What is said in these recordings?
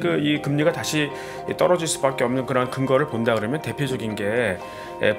그 이 금리가 다시 떨어질 수밖에 없는 그런 근거를 본다 그러면 대표적인 게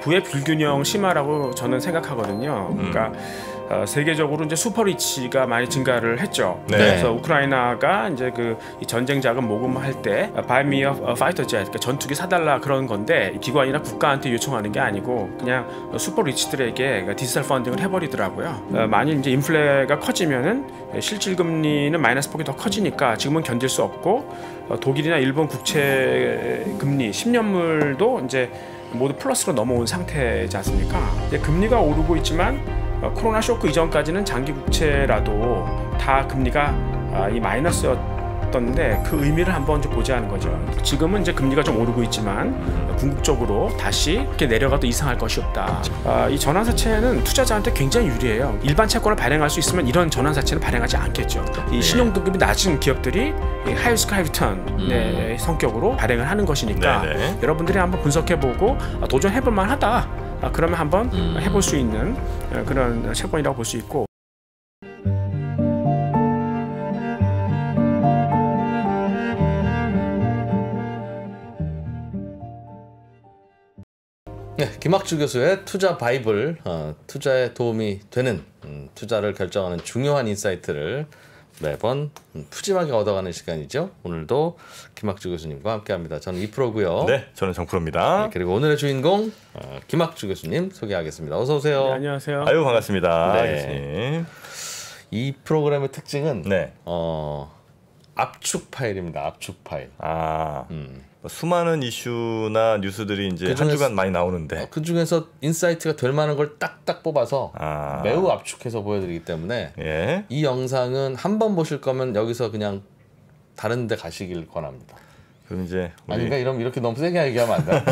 부의 불균형 심화라고 저는 생각하거든요. 그러니까 음. 어, 세계적으로 이제 슈퍼리치가 많이 증가를 했죠. 네. 그래서 우크라이나가 이제 그 전쟁 자금 모금할 때 바이미어 파이터제 그러니까 전투기 사달라 그런 건데 기관이나 국가한테 요청하는 게 아니고 그냥 슈퍼리치들에게 그 디지털 펀딩을 해버리더라고요. 어, 많이 이제 인플레가 커지면은 실질 금리는 마이너스 폭이 더 커지니까 지금은 견딜 수 없고 어, 독일이나 일본 국채 금리 10년물도 이제 모두 플러스로 넘어온 상태지 않습니까? 금리가 오르고 있지만 어, 코로나 쇼크 이전까지는 장기 국채라도 다 금리가 아, 이 마이너스였던데 그 의미를 한번 좀 보자 하는 거죠. 지금은 이제 금리가 좀 오르고 있지만 궁극적으로 다시 이렇게 내려가도 이상할 것이 없다. 아, 이 전환사채는 투자자한테 굉장히 유리해요. 일반 채권을 발행할 수 있으면 이런 전환사채는 발행하지 않겠죠. 이 네. 신용등급이 낮은 기업들이 하이스크 하이리턴 의 음. 네, 성격으로 발행을 하는 것이니까 네네. 네. 여러분들이 한번 분석해보고 아, 도전해볼 만하다. 아, 그러면 한번 음. 해볼 수 있는 어, 그런 채권이라고 볼 수 있고 네, 김학주 교수의 투자 바이블, 어, 투자에 도움이 되는 음, 투자를 결정하는 중요한 인사이트를 매번 푸짐하게 얻어가는 시간이죠. 오늘도 김학주 교수님과 함께합니다. 저는 이프로고요. 네, 저는 정프로입니다. 네, 그리고 오늘의 주인공 어, 김학주 교수님 소개하겠습니다. 어서 오세요. 네, 안녕하세요. 아유 반갑습니다. 네. 네 이 프로그램의 특징은 네. 어, 압축 파일입니다. 압축 파일. 아. 음. 뭐 수많은 이슈나 뉴스들이 이제 그 중에서, 한 주간 많이 나오는데 어, 그 중에서 인사이트가 될 만한 걸 딱딱 뽑아서 아. 매우 압축해서 보여드리기 때문에 예. 이 영상은 한 번 보실 거면 여기서 그냥 다른 데 가시길 권합니다. 그럼 이제 우리... 아니 그러니까 이런 이렇게 너무 세게 얘기하면 안 돼.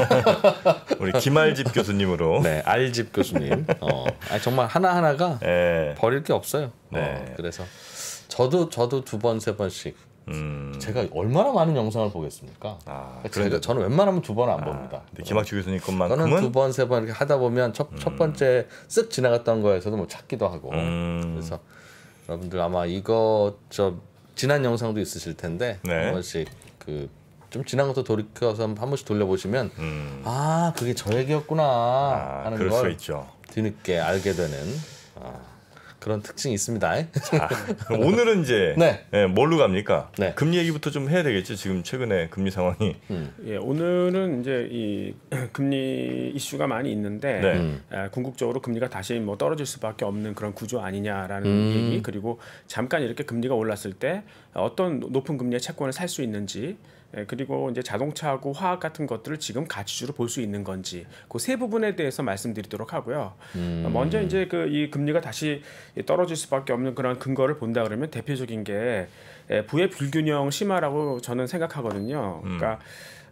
우리 김알집 교수님으로. 네, 알집 교수님. 어, 아니, 정말 하나 하나가 네. 예. 버릴 게 없어요. 어, 네. 어, 그래서 저도 저도 두 번 세 번씩 음. 제가 얼마나 많은 영상을 보겠습니까? 아, 그러니까 저는 웬만하면 두번은안 아, 봅니다. 김학주 교수님 만큼은 저는 두 번, 세 번 이렇게 하다 보면 첫, 음. 첫 번째 쓱 지나갔던 거에서도 뭐 찾기도 하고 음. 그래서 여러분들 아마 이거 저 지난 영상도 있으실 텐데 네. 한 번씩 그 좀 지난 것도 돌이켜서 한 번씩 돌려보시면 음. 아 그게 저 얘기였구나 아, 하는 아, 걸 뒤늦게 알게 되는 아. 그런 특징이 있습니다. 자, 오늘은 이제 네. 네, 뭘로 갑니까? 네. 금리 얘기부터 좀 해야 되겠죠. 지금 최근에 금리 상황이. 음. 예, 오늘은 이제 이 금리 이슈가 많이 있는데 네. 음. 아, 궁극적으로 금리가 다시 뭐 떨어질 수밖에 없는 그런 구조 아니냐라는 음. 얘기 그리고 잠깐 이렇게 금리가 올랐을 때 어떤 높은 금리의 채권을 살 수 있는지 예, 그리고 이제 자동차하고 화학 같은 것들을 지금 가치주로 볼 수 있는 건지 그 세 부분에 대해서 말씀드리도록 하고요. 음. 먼저 이제 그 이 금리가 다시 떨어질 수밖에 없는 그런 근거를 본다 그러면 대표적인 게 예, 부의 불균형 심화라고 저는 생각하거든요. 음. 그러니까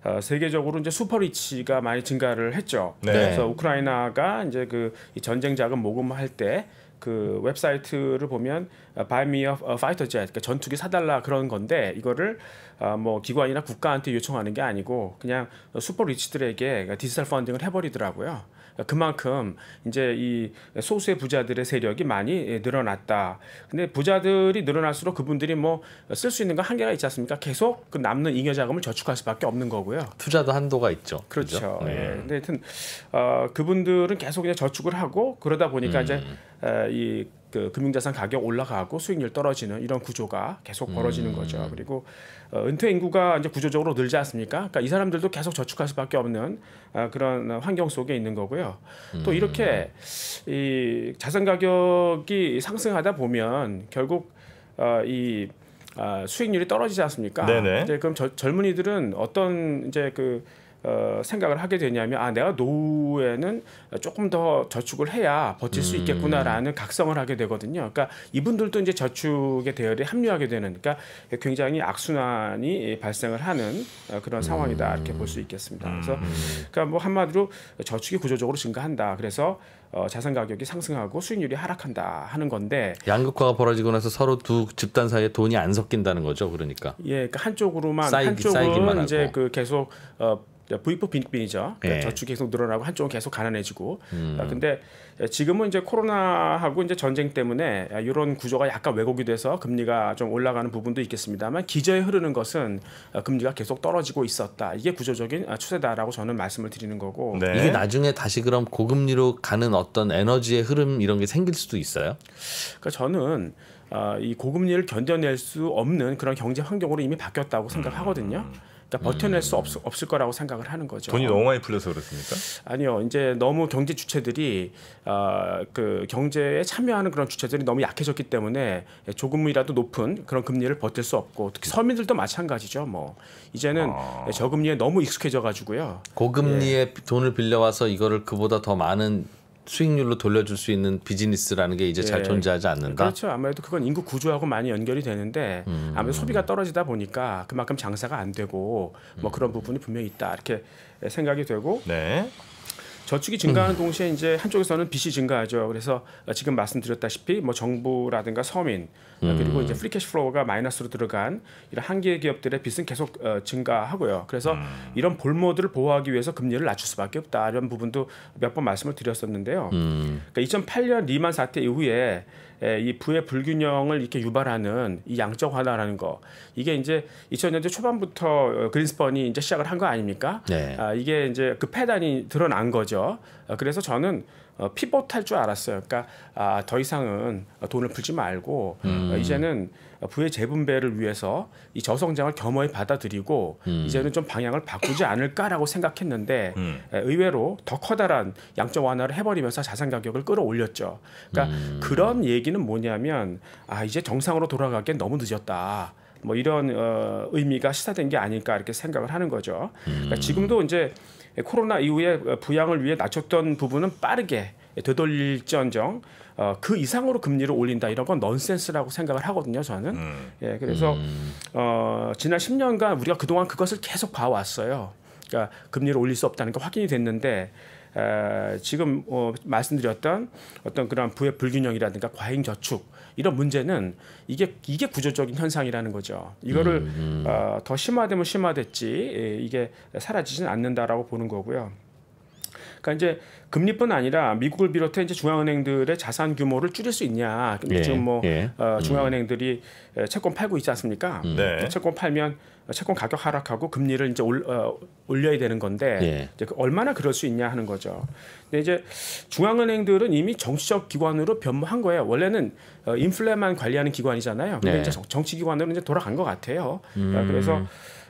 음. 세계적으로 이제 슈퍼리치가 많이 증가를 했죠. 네. 그래서 우크라이나가 이제 그 전쟁 자금 모금할 때그 웹사이트를 보면 어, buy me a fighter jet 그러니까 전투기 사달라 그런 건데 이거를 어, 뭐 기관이나 국가한테 요청하는 게 아니고 그냥 어, 슈퍼 리치들에게 그러니까 디지털 펀딩을 해버리더라고요. 그러니까 그만큼 이제 이 소수의 부자들의 세력이 많이 예, 늘어났다. 근데 부자들이 늘어날수록 그분들이 뭐 쓸 수 있는 거 한계가 있지 않습니까? 계속 그 남는 잉여 자금을 저축할 수밖에 없는 거고요. 투자도 한도가 있죠. 그렇죠. 그렇 네. 예. 네. 근데 하여튼 어, 그분들은 계속 이제 저축을 하고 그러다 보니까 음. 이제 이그 금융자산 가격 올라가고 수익률 떨어지는 이런 구조가 계속 벌어지는 거죠. 음. 그리고 어, 은퇴 인구가 이제 구조적으로 늘지 않습니까? 그러니까 이 사람들도 계속 저축할 수밖에 없는 어, 그런 환경 속에 있는 거고요. 음. 또 이렇게 음. 이 자산 가격이 상승하다 보면 결국 어, 이 아, 수익률이 떨어지지 않습니까? 네네. 이제 그럼 저, 젊은이들은 어떤 이제 그 어, 생각을 하게 되냐면 아 내가 노후에는 조금 더 저축을 해야 버틸 수 음. 있겠구나라는 음. 각성을 하게 되거든요. 그러니까 이분들도 이제 저축의 대열에 합류하게 되는 그러니까 굉장히 악순환이 발생을 하는 어, 그런 상황이다 이렇게 볼 수 있겠습니다. 그래서 음. 그러니까 뭐 한마디로 저축이 구조적으로 증가한다. 그래서 어, 자산 가격이 상승하고 수익률이 하락한다 하는 건데 양극화가 벌어지고 나서 서로 두 집단 사이에 돈이 안 섞인다는 거죠. 그러니까 예, 그러니까 한쪽으로만 쌓이기, 한쪽은 쌓이기만 이제 그 계속 어, 부익부 빈빈이죠. 그 그러니까 네. 저축이 계속 늘어나고 한쪽은 계속 가난해지고. 음. 근데 지금은 이제 코로나하고 이제 전쟁 때문에 이런 구조가 약간 왜곡이 돼서 금리가 좀 올라가는 부분도 있겠습니다만 기저에 흐르는 것은 금리가 계속 떨어지고 있었다. 이게 구조적인 아, 추세다라고 저는 말씀을 드리는 거고. 네. 이게 나중에 다시 그럼 고금리로 가는 어떤 에너지의 흐름 이런 게 생길 수도 있어요. 그러니까 저는 아, 이 고금리를 견뎌낼 수 없는 그런 경제 환경으로 이미 바뀌었다고 생각하거든요. 음. 그러니까 버텨낼 음. 수 없, 없을 거라고 생각을 하는 거죠. 돈이 너무 많이 풀려서 그렇습니까? 아니요. 이제 너무 경제 주체들이 어, 그 경제에 참여하는 그런 주체들이 너무 약해졌기 때문에 조금이라도 높은 그런 금리를 버틸 수 없고 특히 네. 서민들도 마찬가지죠. 뭐 이제는 아. 저금리에 너무 익숙해져 가지고요. 고금리에 예. 돈을 빌려 와서 이거를 그보다 더 많은 수익률로 돌려줄 수 있는 비즈니스라는 게 이제 예. 잘 존재하지 않는다. 그렇죠. 아무래도 그건 인구 구조하고 많이 연결이 되는데 음. 아무래도 소비가 떨어지다 보니까 그만큼 장사가 안 되고 뭐 음. 그런 부분이 분명히 있다 이렇게 생각이 되고. 네. 저축이 증가하는 동시에 이제 한쪽에서는 빚이 증가하죠. 그래서 지금 말씀드렸다시피 뭐 정부라든가 서민 그리고 음. 이제 프리캐시 플로우가 마이너스로 들어간 이런 한계 기업들의 빚은 계속 어, 증가하고요. 그래서 음. 이런 볼모들을 보호하기 위해서 금리를 낮출 수밖에 없다 이런 부분도 몇 번 말씀을 드렸었는데요. 음. 그러니까 2008년 리만 사태 이후에 예, 이 부의 불균형을 이렇게 유발하는 이 양적 완화라는 거 이게 이제 2000년대 초반부터 어, 그린스펀이 이제 시작을 한 거 아닙니까? 네. 아, 이게 이제 그 패단이 드러난 거죠. 어, 그래서 저는 어, 피봇할 줄 알았어요. 그러니까 아, 더 이상은 돈을 풀지 말고 음. 어, 이제는 부의 재분배를 위해서 이 저성장을 겸허히 받아들이고 음. 이제는 좀 방향을 바꾸지 않을까라고 생각했는데 음. 의외로 더 커다란 양적 완화를 해버리면서 자산 가격을 끌어올렸죠. 그러니까 음. 그런 얘기는 뭐냐면 아 이제 정상으로 돌아가기엔 너무 늦었다. 뭐 이런 어, 의미가 시사된 게 아닐까 이렇게 생각을 하는 거죠. 그러니까 음. 지금도 이제 예, 코로나 이후에 부양을 위해 낮췄던 부분은 빠르게 되돌릴지언정 어, 그 이상으로 금리를 올린다 이런 건 넌센스라고 생각을 하거든요. 저는 음. 예 그래서 음. 어, 지난 10년간 우리가 그동안 그것을 계속 봐왔어요. 그니까 금리를 올릴 수 없다는 게 확인이 됐는데 에, 지금 어, 말씀드렸던 어떤 그런 부의 불균형이라든가 과잉 저축 이런 문제는 이게 이게 구조적인 현상이라는 거죠. 이거를 음, 음. 어, 더 심화되면 심화됐지 예, 이게 사라지진 않는다라고 보는 거고요. 그러니까 이제 금리뿐 아니라 미국을 비롯해 이제 중앙은행들의 자산 규모를 줄일 수 있냐. 예, 지금 뭐 예. 어, 음. 중앙은행들이 음. 채권 팔고 있지 않습니까? 음. 네. 채권 팔면 채권 가격 하락하고 금리를 이제 올, 어, 올려야 되는 건데 예. 이제 그 얼마나 그럴 수 있냐 하는 거죠. 근데 이제 중앙은행들은 이미 정치적 기관으로 변모한 거예요. 원래는 어, 인플레만 관리하는 기관이잖아요. 근데 네. 이제 정치 기관으로 이제 돌아간 것 같아요. 음. 어, 그래서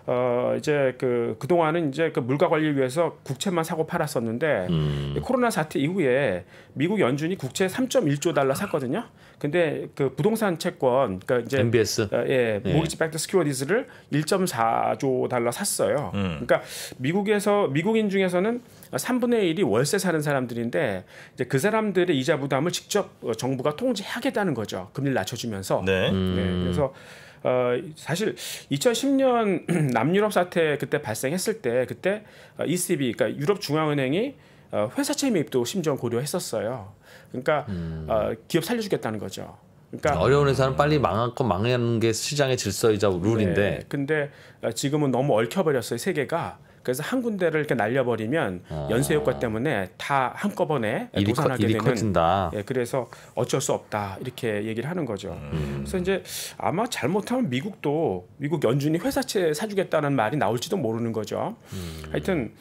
어 이제 그 그동안은 이제 그 물가 관리를 위해서 국채만 사고 팔았었는데 음. 코로나 사태 이후에 미국 연준이 국채 3.1조 달러 샀거든요. 근데 그 부동산 채권 그러니까 이제 MBS 어, 예, 모기지 백드 스큐어디즈를 1.4조 달러 샀어요. 음. 그러니까 미국에서 미국인 중에서는 3분의 1이 월세 사는 사람들인데 이제 그 사람들의 이자 부담을 직접 어, 정부가 통제하겠다는 거죠. 금리를 낮춰주면서. 네. 네 음. 네 그래서 어, 사실 2010년 남유럽 사태 그때 발생했을 때 그때 ECB 어, 그러니까 유럽 중앙은행이 어, 회사채 매입도 심지어 고려했었어요. 그러니까 음. 어, 기업 살려주겠다는 거죠. 그러니까 어려운 회사는 빨리 망할 건 망하는 게 시장의 질서이자 네. 룰인데. 네, 근데 어, 지금은 너무 얽혀버렸어요 세계가. 그래서 한 군데를 이렇게 날려버리면 아. 연쇄 효과 때문에 다 한꺼번에 일이 도산하게 일이 되는. 커진다. 예, 그래서 어쩔 수 없다 이렇게 얘기를 하는 거죠. 음. 그래서 이제 아마 잘못하면 미국도 미국 연준이 회사채 사주겠다는 말이 나올지도 모르는 거죠. 음. 하여튼.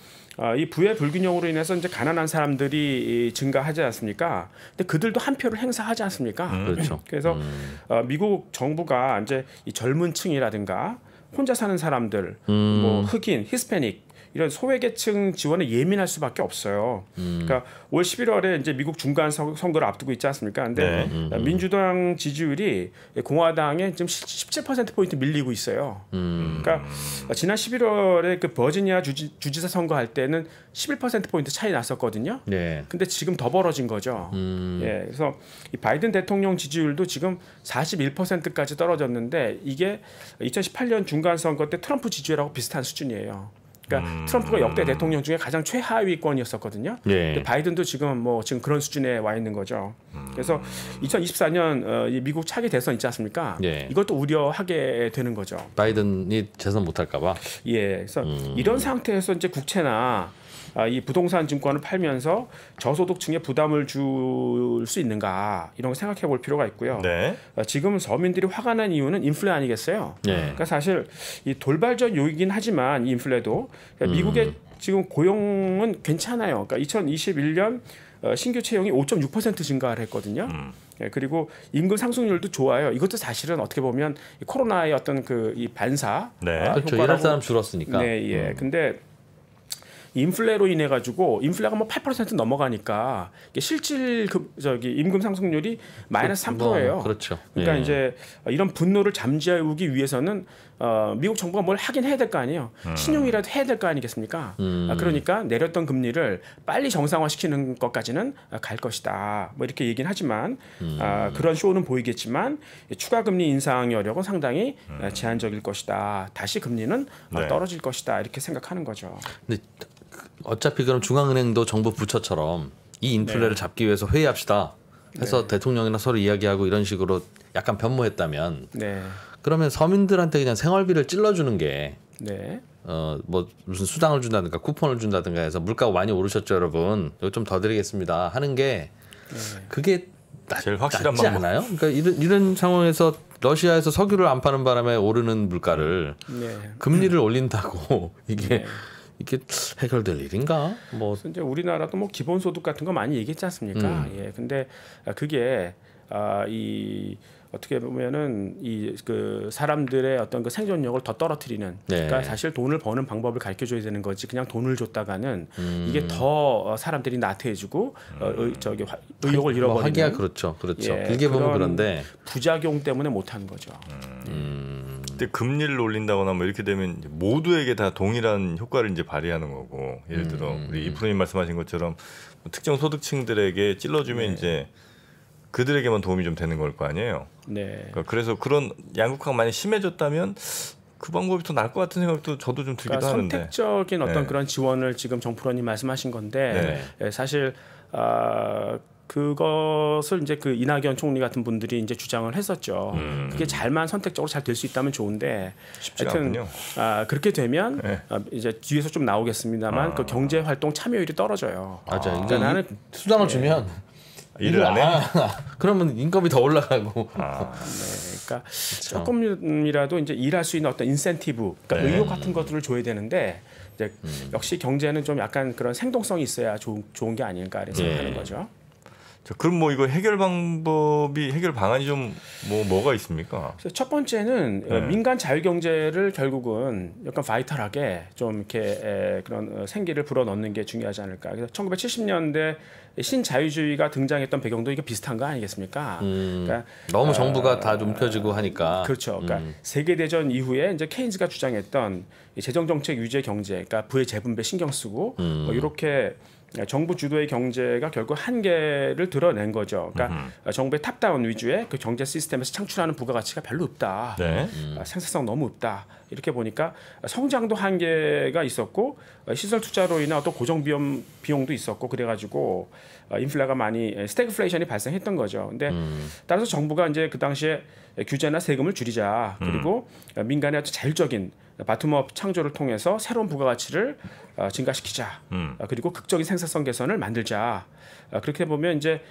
아, 이 부의 불균형으로 인해서 이제 가난한 사람들이 증가하지 않습니까? 근데 그들도 한 표를 행사하지 않습니까? 음, 그렇죠. 그래서 음. 어, 미국 정부가 이제 이 젊은 층이라든가 혼자 사는 사람들, 음. 뭐 흑인, 히스패닉 이런 소외계층 지원에 예민할 수밖에 없어요. 음. 그러니까 올 11월에 이제 미국 중간 선거를 앞두고 있지 않습니까? 근데 네. 음. 음. 민주당 지지율이 공화당에 지금 17% 포인트 밀리고 있어요. 음. 그러니까 지난 11월에 그 버지니아 주지, 주지사 선거할 때는 11% 포인트 차이 났었거든요. 네. 근데 지금 더 벌어진 거죠. 음. 예. 그래서 이 바이든 대통령 지지율도 지금 41%까지 떨어졌는데 이게 2018년 중간 선거 때 트럼프 지지율하고 비슷한 수준이에요. 그러니까 음. 트럼프가 역대 대통령 중에 가장 최하위권이었었거든요. 예. 바이든도 지금 뭐 지금 그런 수준에 와 있는 거죠. 음. 그래서 2024년 어, 미국 차기 대선 있지 않습니까? 예. 이것도 우려하게 되는 거죠. 바이든이 재선 못할까봐. 예. 그래서 음. 이런 상태에서 이제 국채나 아, 이 부동산 증권을 팔면서 저소득층에 부담을 줄 수 있는가 이런 거 생각해 볼 필요가 있고요. 네. 아, 지금 서민들이 화가 난 이유는 인플레 아니겠어요. 네. 그러니까 사실 이 돌발적 요이긴 하지만 인플레도 그러니까 음. 미국의 지금 고용은 괜찮아요. 그러니까 2021년 어, 신규 채용이 5.6% 증가를 했거든요. 음. 예, 그리고 임금 상승률도 좋아요. 이것도 사실은 어떻게 보면 코로나의 어떤 그 이 반사 네. 아, 그렇죠. 일할 사람 줄었으니까. 네, 예. 음. 근데 인플레로 인해 가지고 인플레가 뭐 8% 넘어가니까 실질 급 저기 임금 상승률이 마이너스 3%예요. 그렇죠. 그러니까 예. 이제 이런 분노를 잠재우기 위해서는 어, 미국 정부가 뭘 하긴 해야 될 거 아니에요. 음. 신용이라도 해야 될 거 아니겠습니까? 아, 음. 그러니까 내렸던 금리를 빨리 정상화시키는 것까지는 아, 갈 것이다. 뭐 이렇게 얘기는 하지만 아, 음. 어, 그런 쇼는 보이겠지만 추가 금리 인상 여력은 상당히 음. 제한적일 것이다. 다시 금리는 네. 떨어질 것이다. 이렇게 생각하는 거죠. 근데 어차피 그럼 중앙은행도 정부 부처처럼 이 인플레를 네. 잡기 위해서 회의합시다 해서 네. 대통령이나 서로 이야기하고 이런 식으로 약간 변모했다면 네. 그러면 서민들한테 그냥 생활비를 찔러주는 게 네. 어, 뭐, 무슨 수당을 준다든가 쿠폰을 준다든가 해서 물가가 많이 오르셨죠, 여러분. 이거 좀더 드리겠습니다. 하는 게 네. 그게 나, 제일 확실한 낫지 방법. 않아요? 그러니까 이런, 이런 상황에서 러시아에서 석유를 안 파는 바람에 오르는 물가를 네. 금리를 올린다고 이게 이게 해결될 일인가? 뭐 이제 우리나라도 뭐 기본소득 같은 거 많이 얘기했지 않습니까? 음. 예, 근데 아, 그게 아, 이 어떻게 보면은 이 그 사람들의 어떤 그 생존력을 더 떨어뜨리는 네. 그러니까 사실 돈을 버는 방법을 가르쳐 줘야 되는 거지 그냥 돈을 줬다가는 음. 이게 더 어, 사람들이 나태해지고 어, 음. 어, 저기 화, 의욕을 잃어버리는 하기야 그렇죠 그렇죠 예, 길게 보면 그런데 부작용 때문에 못하는 거죠. 음. 예. 그때 금리를 올린다거나 뭐 이렇게 되면 모두에게 다 동일한 효과를 이제 발휘하는 거고 예를 들어 음, 음, 우리 음. 이 프로님 말씀하신 것처럼 뭐 특정 소득층들에게 찔러주면 네. 이제 그들에게만 도움이 좀 되는 걸 거 아니에요. 네. 그러니까 그래서 그런 양극화가 많이 심해졌다면 그 방법이 더 나을 것 같은 생각도 저도 좀 들기도 그러니까 하는데 선택적인 어떤 네. 그런 지원을 지금 정프로님 말씀하신 건데 네. 예, 사실 아 어, 그것을 이제 그 이낙연 총리 같은 분들이 이제 주장을 했었죠. 음. 그게 잘만 선택적으로 잘 될 수 있다면 좋은데 하여튼 않군요. 아, 그렇게 되면 네. 아, 이제 뒤에서 좀 나오겠습니다만 그 아. 그 경제 활동 참여율이 떨어져요. 맞아. 그러니까 나는 수당을 예. 주면 아, 일을 안 해. 그러면 인건비 더 올라가고. 아, 네. 그러니까 그쵸. 조금이라도 이제 일할 수 있는 어떤 인센티브, 그러니까 네. 의욕 같은 것들을 줘야 되는데 이제 음. 역시 경제는 좀 약간 그런 생동성이 있어야 좋은, 좋은 게 아닐까 이렇게 예. 생각하는 예. 거죠. 자, 그럼 뭐 이거 해결 방법이 해결 방안이 좀 뭐 뭐가 있습니까? 첫 번째는 네. 민간 자율 경제를 결국은 약간 바이탈하게 좀 이렇게 그런 어, 생기를 불어넣는 게 중요하지 않을까. 그래서 1970년대 신자유주의가 등장했던 배경도 이게 비슷한 거 아니겠습니까? 음, 그러니까 너무 정부가 어, 다움켜지고 하니까 그렇죠. 그러니까 음. 세계 대전 이후에 이제 케인즈가 주장했던 재정 정책 유죄 경제, 그러니까 부의 재분배 신경 쓰고 뭐 음. 뭐 이렇게 예, 정부 주도의 경제가 결국 한계를 드러낸 거죠. 그러니까 음흠. 정부의 탑다운 위주의 그 경제 시스템에서 창출하는 부가가치가 별로 없다. 네. 음. 생산성 너무 없다. 이렇게 보니까 성장도 한계가 있었고 어, 시설 투자로 인한 어떤 고정 비용 비용도 있었고 그래가지고 어, 인플레가 많이 스태그플레이션이 발생했던 거죠. 근데 음. 따라서 정부가 이제 그 당시에 규제나 세금을 줄이자 음. 그리고 음. 민간의 아주 자율적인 바텀업 창조를 통해서 새로운 부가가치를 증가시키자 음. 그리고 극적인 생산성 개선을 만들자 그렇게 보면 이제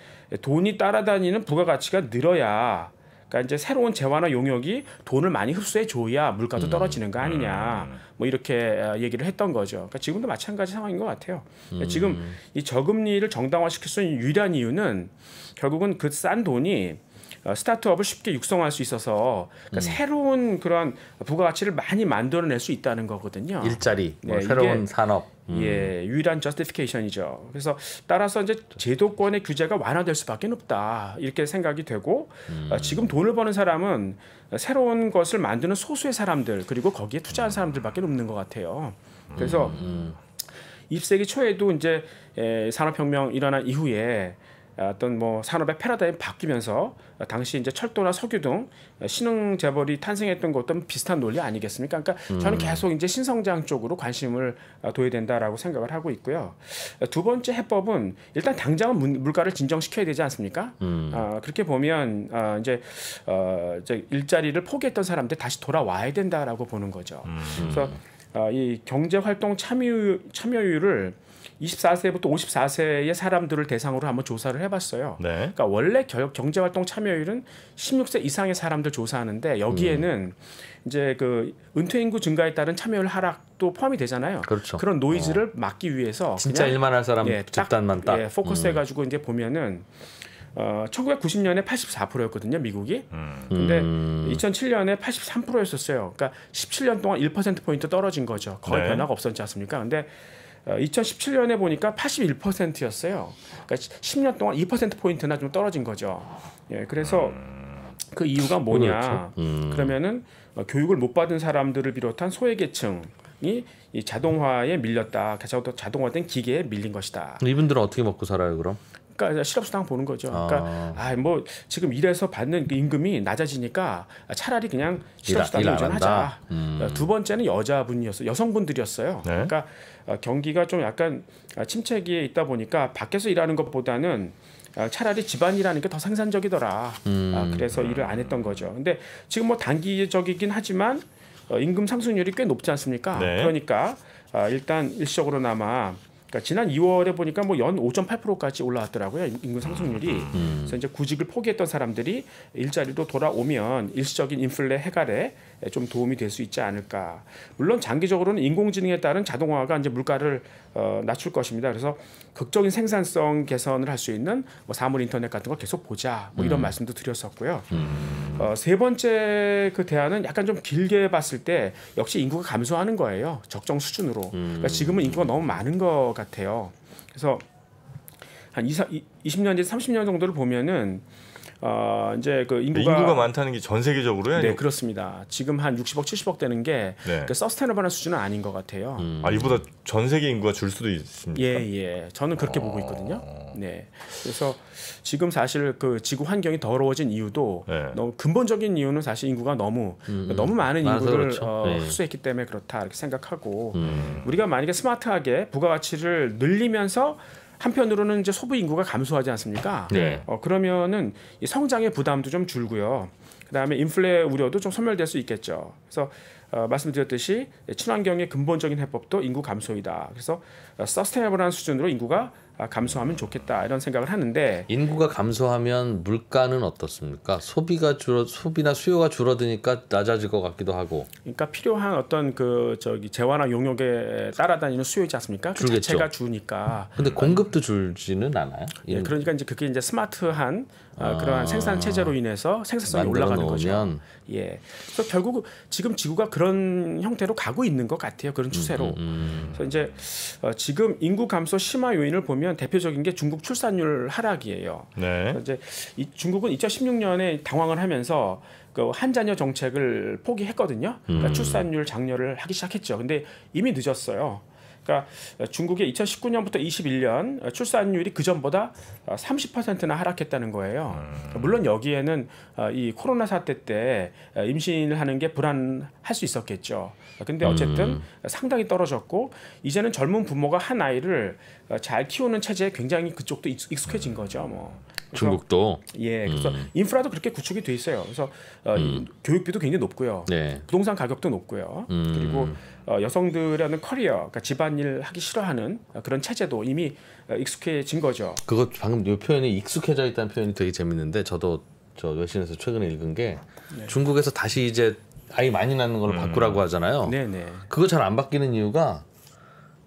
돈이 따라다니는 부가가치가 늘어야 그러니까 이제 새로운 재화나 용역이 돈을 많이 흡수해 줘야 물가도 음. 떨어지는 거 아니냐. 음. 뭐 이렇게 아, 얘기를 했던 거죠. 그러니까 지금도 마찬가지 상황인 것 같아요. 그러니까 음. 지금 이 저금리를 정당화시킬 수 있는 유일한 이유는 결국은 그 싼 돈이 어, 스타트업을 쉽게 육성할 수 있어서 그러니까 음. 새로운 그런 부가가치를 많이 만들어낼 수 있다는 거거든요. 일자리, 뭐 네, 새로운 산업. 음. 예, 유일한 저스티피케이션이죠. 그래서 따라서 이제 제도권의 규제가 완화될 수밖에 없다 이렇게 생각이 되고 음. 어, 지금 돈을 버는 사람은 새로운 것을 만드는 소수의 사람들 그리고 거기에 투자한 음. 사람들밖에 없는 것 같아요. 그래서 음. 20세기 음. 초에도 이제 에, 예, 산업혁명 일어난 이후에 어떤 뭐 산업의 패러다임 바뀌면서 당시 이제 철도나 석유 등 신흥 재벌이 탄생했던 것도 비슷한 논리 아니겠습니까? 그러니까 저는 음. 계속 이제 신성장 쪽으로 관심을 어, 둬야 된다라고 생각을 하고 있고요. 두 번째 해법은 일단 당장은 물가를 진정시켜야 되지 않습니까? 음. 어, 그렇게 보면 어, 이제, 어, 이제 일자리를 포기했던 사람들 다시 돌아와야 된다라고 보는 거죠. 음. 그래서 어, 이 경제 활동 참여 참여율을 24세부터 54세의 사람들을 대상으로 한번 조사를 해봤어요. 네. 그러니까 원래 겨, 경제활동 참여율은 16세 이상의 사람들 조사하는데 여기에는 음. 이제 그 은퇴 인구 증가에 따른 참여율 하락도 포함이 되잖아요. 그렇죠. 그런 노이즈를 어. 막기 위해서 진짜 일만할 사람 예, 딱, 집단만 딱 예, 포커스해가지고 음. 이제 보면은 어, 1990년에 84%였거든요, 미국이. 음. 근데 2007년에 음. 83%였었어요. 그러니까 17년 동안 1% 포인트 떨어진 거죠. 거의 네. 변화가 없었지 않습니까? 근데 2017년에 어, 보니까 81%였어요. 그러니까 10년 동안 2% 포인트나 좀 떨어진 거죠. 예, 그래서 그 이유가 뭐냐? 그렇죠. 음. 그러면은 어, 교육을 못 받은 사람들을 비롯한 소외계층 이 자동화에 밀렸다. 자동화된 기계에 밀린 것이다. 이분들은 어떻게 먹고 살아요, 그럼? 그러니까 실업수당 보는 거죠. 그러니까 아, 뭐 지금 일해서 받는 그 임금이 낮아지니까 차라리 그냥 실업수당 요전하자. 아, 음. 두 번째는 여자분이었어, 여성분들이었어요. 네? 그러니까 어, 경기가 좀 약간 아, 침체기에 있다 보니까 밖에서 일하는 것보다는 아, 차라리 집안이라는 게 더 생산적이더라. 음. 그래서 일을 안 했던 거죠. 근데 지금 뭐 단기적이긴 하지만 어, 임금 상승률이 꽤 높지 않습니까? 네. 그러니까 일단 일시적으로나마 그러니까 지난 2월에 보니까 뭐 연 5.8%까지 올라왔더라고요 임금 상승률이. 음, 음. 그래서 이제 구직을 포기했던 사람들이 일자리로 돌아오면 일시적인 인플레 해갈에 좀 도움이 될 수 있지 않을까. 물론 장기적으로는 인공지능에 따른 자동화가 이제 물가를 어, 낮출 것입니다. 그래서 극적인 생산성 개선을 할 수 있는 뭐 사물 인터넷 같은 걸 계속 보자 뭐 이런 음. 말씀도 드렸었고요. 음. 어, 세 번째 그 대안은 약간 좀 길게 봤을 때 역시 인구가 감소하는 거예요. 적정 수준으로. 그러니까 음. 그러니까 지금은 인구가 너무 많은 것 같아요. 그래서 한 20, 20년에서 30년 정도를 보면은 어, 이제 그 네, 인구가, 인구가 많다는 게 전 세계적으로요? 네, 그렇습니다. 지금 한 60억, 70억 되는 게 네. 그 서스테너블한 수준은 아닌 것 같아요. 음. 아, 이보다 전 세계 인구가 줄 수도 있습니다. 예, 예. 저는 그렇게 어... 보고 있거든요. 네. 그래서 지금 사실 그 지구 환경이 더러워진 이유도 네. 너무 근본적인 이유는 사실 인구가 너무 음, 너무 많은 인구를 그렇죠. 어, 네. 흡수했기 때문에 그렇다 이렇게 생각하고 음. 우리가 만약에 스마트하게 부가가치를 늘리면서 한편으로는 이제 소비 인구가 감소하지 않습니까? 네. 어, 그러면은 성장의 부담도 좀 줄고요. 그다음에 인플레 우려도 좀 소멸될 수 있겠죠. 그래서 어, 말씀드렸듯이 친환경의 근본적인 해법도 인구 감소이다. 그래서 서스테이블한 어, 수준으로 인구가 아, 감소하면 좋겠다 이런 생각을 하는데 인구가 감소하면 물가는 어떻습니까? 소비가 줄어 소비나 수요가 줄어드니까 낮아질 것 같기도 하고. 그러니까 필요한 어떤 그 저기 재화나 용역에 따라다니는 수요이지 않습니까? 그 줄겠죠. 자체가 주니까. 근데 공급도 줄지는 않아요. 예, 그러니까 이제 그게 이제 스마트한 어, 아, 그러한 생산 체제로 인해서 생산성이 올라가는 놓으면. 거죠. 예. 그래서 결국 지금 지구가 그런 형태로 가고 있는 것 같아요. 그런 추세로. 음, 음, 음. 그래서 이제 어, 지금 인구 감소 심화 요인을 보면 대표적인 게 중국 출산율 하락이에요. 네. 이제 이 중국은 2016년에 당황을 하면서 그한 자녀 정책을 포기했거든요. 그러니까 음. 출산율 장려를 하기 시작했죠. 근데 이미 늦었어요. 그러니까 중국의 2019년부터 21년 출산율이 그 전보다 30%나 하락했다는 거예요. 음. 물론 여기에는 이 코로나 사태 때 임신을 하는 게 불안할 수 있었겠죠. 근데 음. 어쨌든 음. 상당히 떨어졌고 이제는 젊은 부모가 한 아이를 잘 키우는 체제에 굉장히 그쪽도 익숙해진 거죠. 뭐. 중국도 예 그래서 음. 인프라도 그렇게 구축이 돼 있어요 그래서 어, 음. 교육비도 굉장히 높고요 네. 부동산 가격도 높고요 음. 그리고 어, 여성들이라는 커리어, 그러니까 집안일 하기 싫어하는 그런 체제도 이미 어, 익숙해진 거죠. 그것 방금 이 표현이 익숙해져 있다는 표현이 되게 재밌는데 저도 저 외신에서 최근에 읽은 게 네. 중국에서 다시 이제 아이 많이 낳는 걸 음. 바꾸라고 하잖아요. 네네. 네. 그거 잘 안 바뀌는 이유가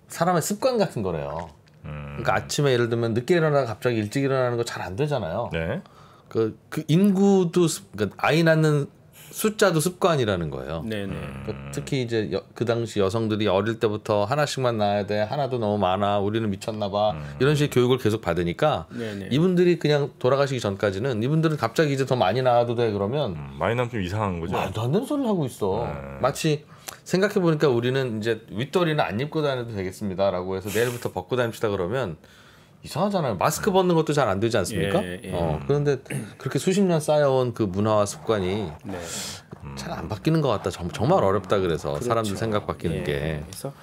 사람의 습관 같은 거래요. 음. 그러니까 아침에 예를 들면 늦게 일어나 갑자기 일찍 일어나는 거 잘 안 되잖아요. 네. 그, 그 인구도 습, 그러니까 아이 낳는 숫자도 습관이라는 거예요. 네네. 네. 음. 그 특히 이제 여, 그 당시 여성들이 어릴 때부터 하나씩만 낳아야 돼, 하나도 너무 많아, 우리는 미쳤나봐 음. 이런 식의 교육을 계속 받으니까 네네. 네. 이분들이 그냥 돌아가시기 전까지는 이분들은 갑자기 이제 더 많이 낳아도 돼 그러면 음, 많이 낳으면 좀 이상한 거죠. 말도 안 되는 소리를 하고 있어. 네. 마치 생각해 보니까 우리는 이제 윗도리는 안 입고 다녀도 되겠습니다라고 해서 내일부터 벗고 다닙시다 그러면 이상하잖아요. 마스크 벗는 것도 잘 안 되지 않습니까? 예, 예. 어, 그런데 그렇게 수십 년 쌓여온 그 문화와 습관이 네. 잘안 바뀌는 것 같다. 정, 말 어렵다 그래서 그렇죠. 사람들 생각 바뀌는 예. 게. 그래서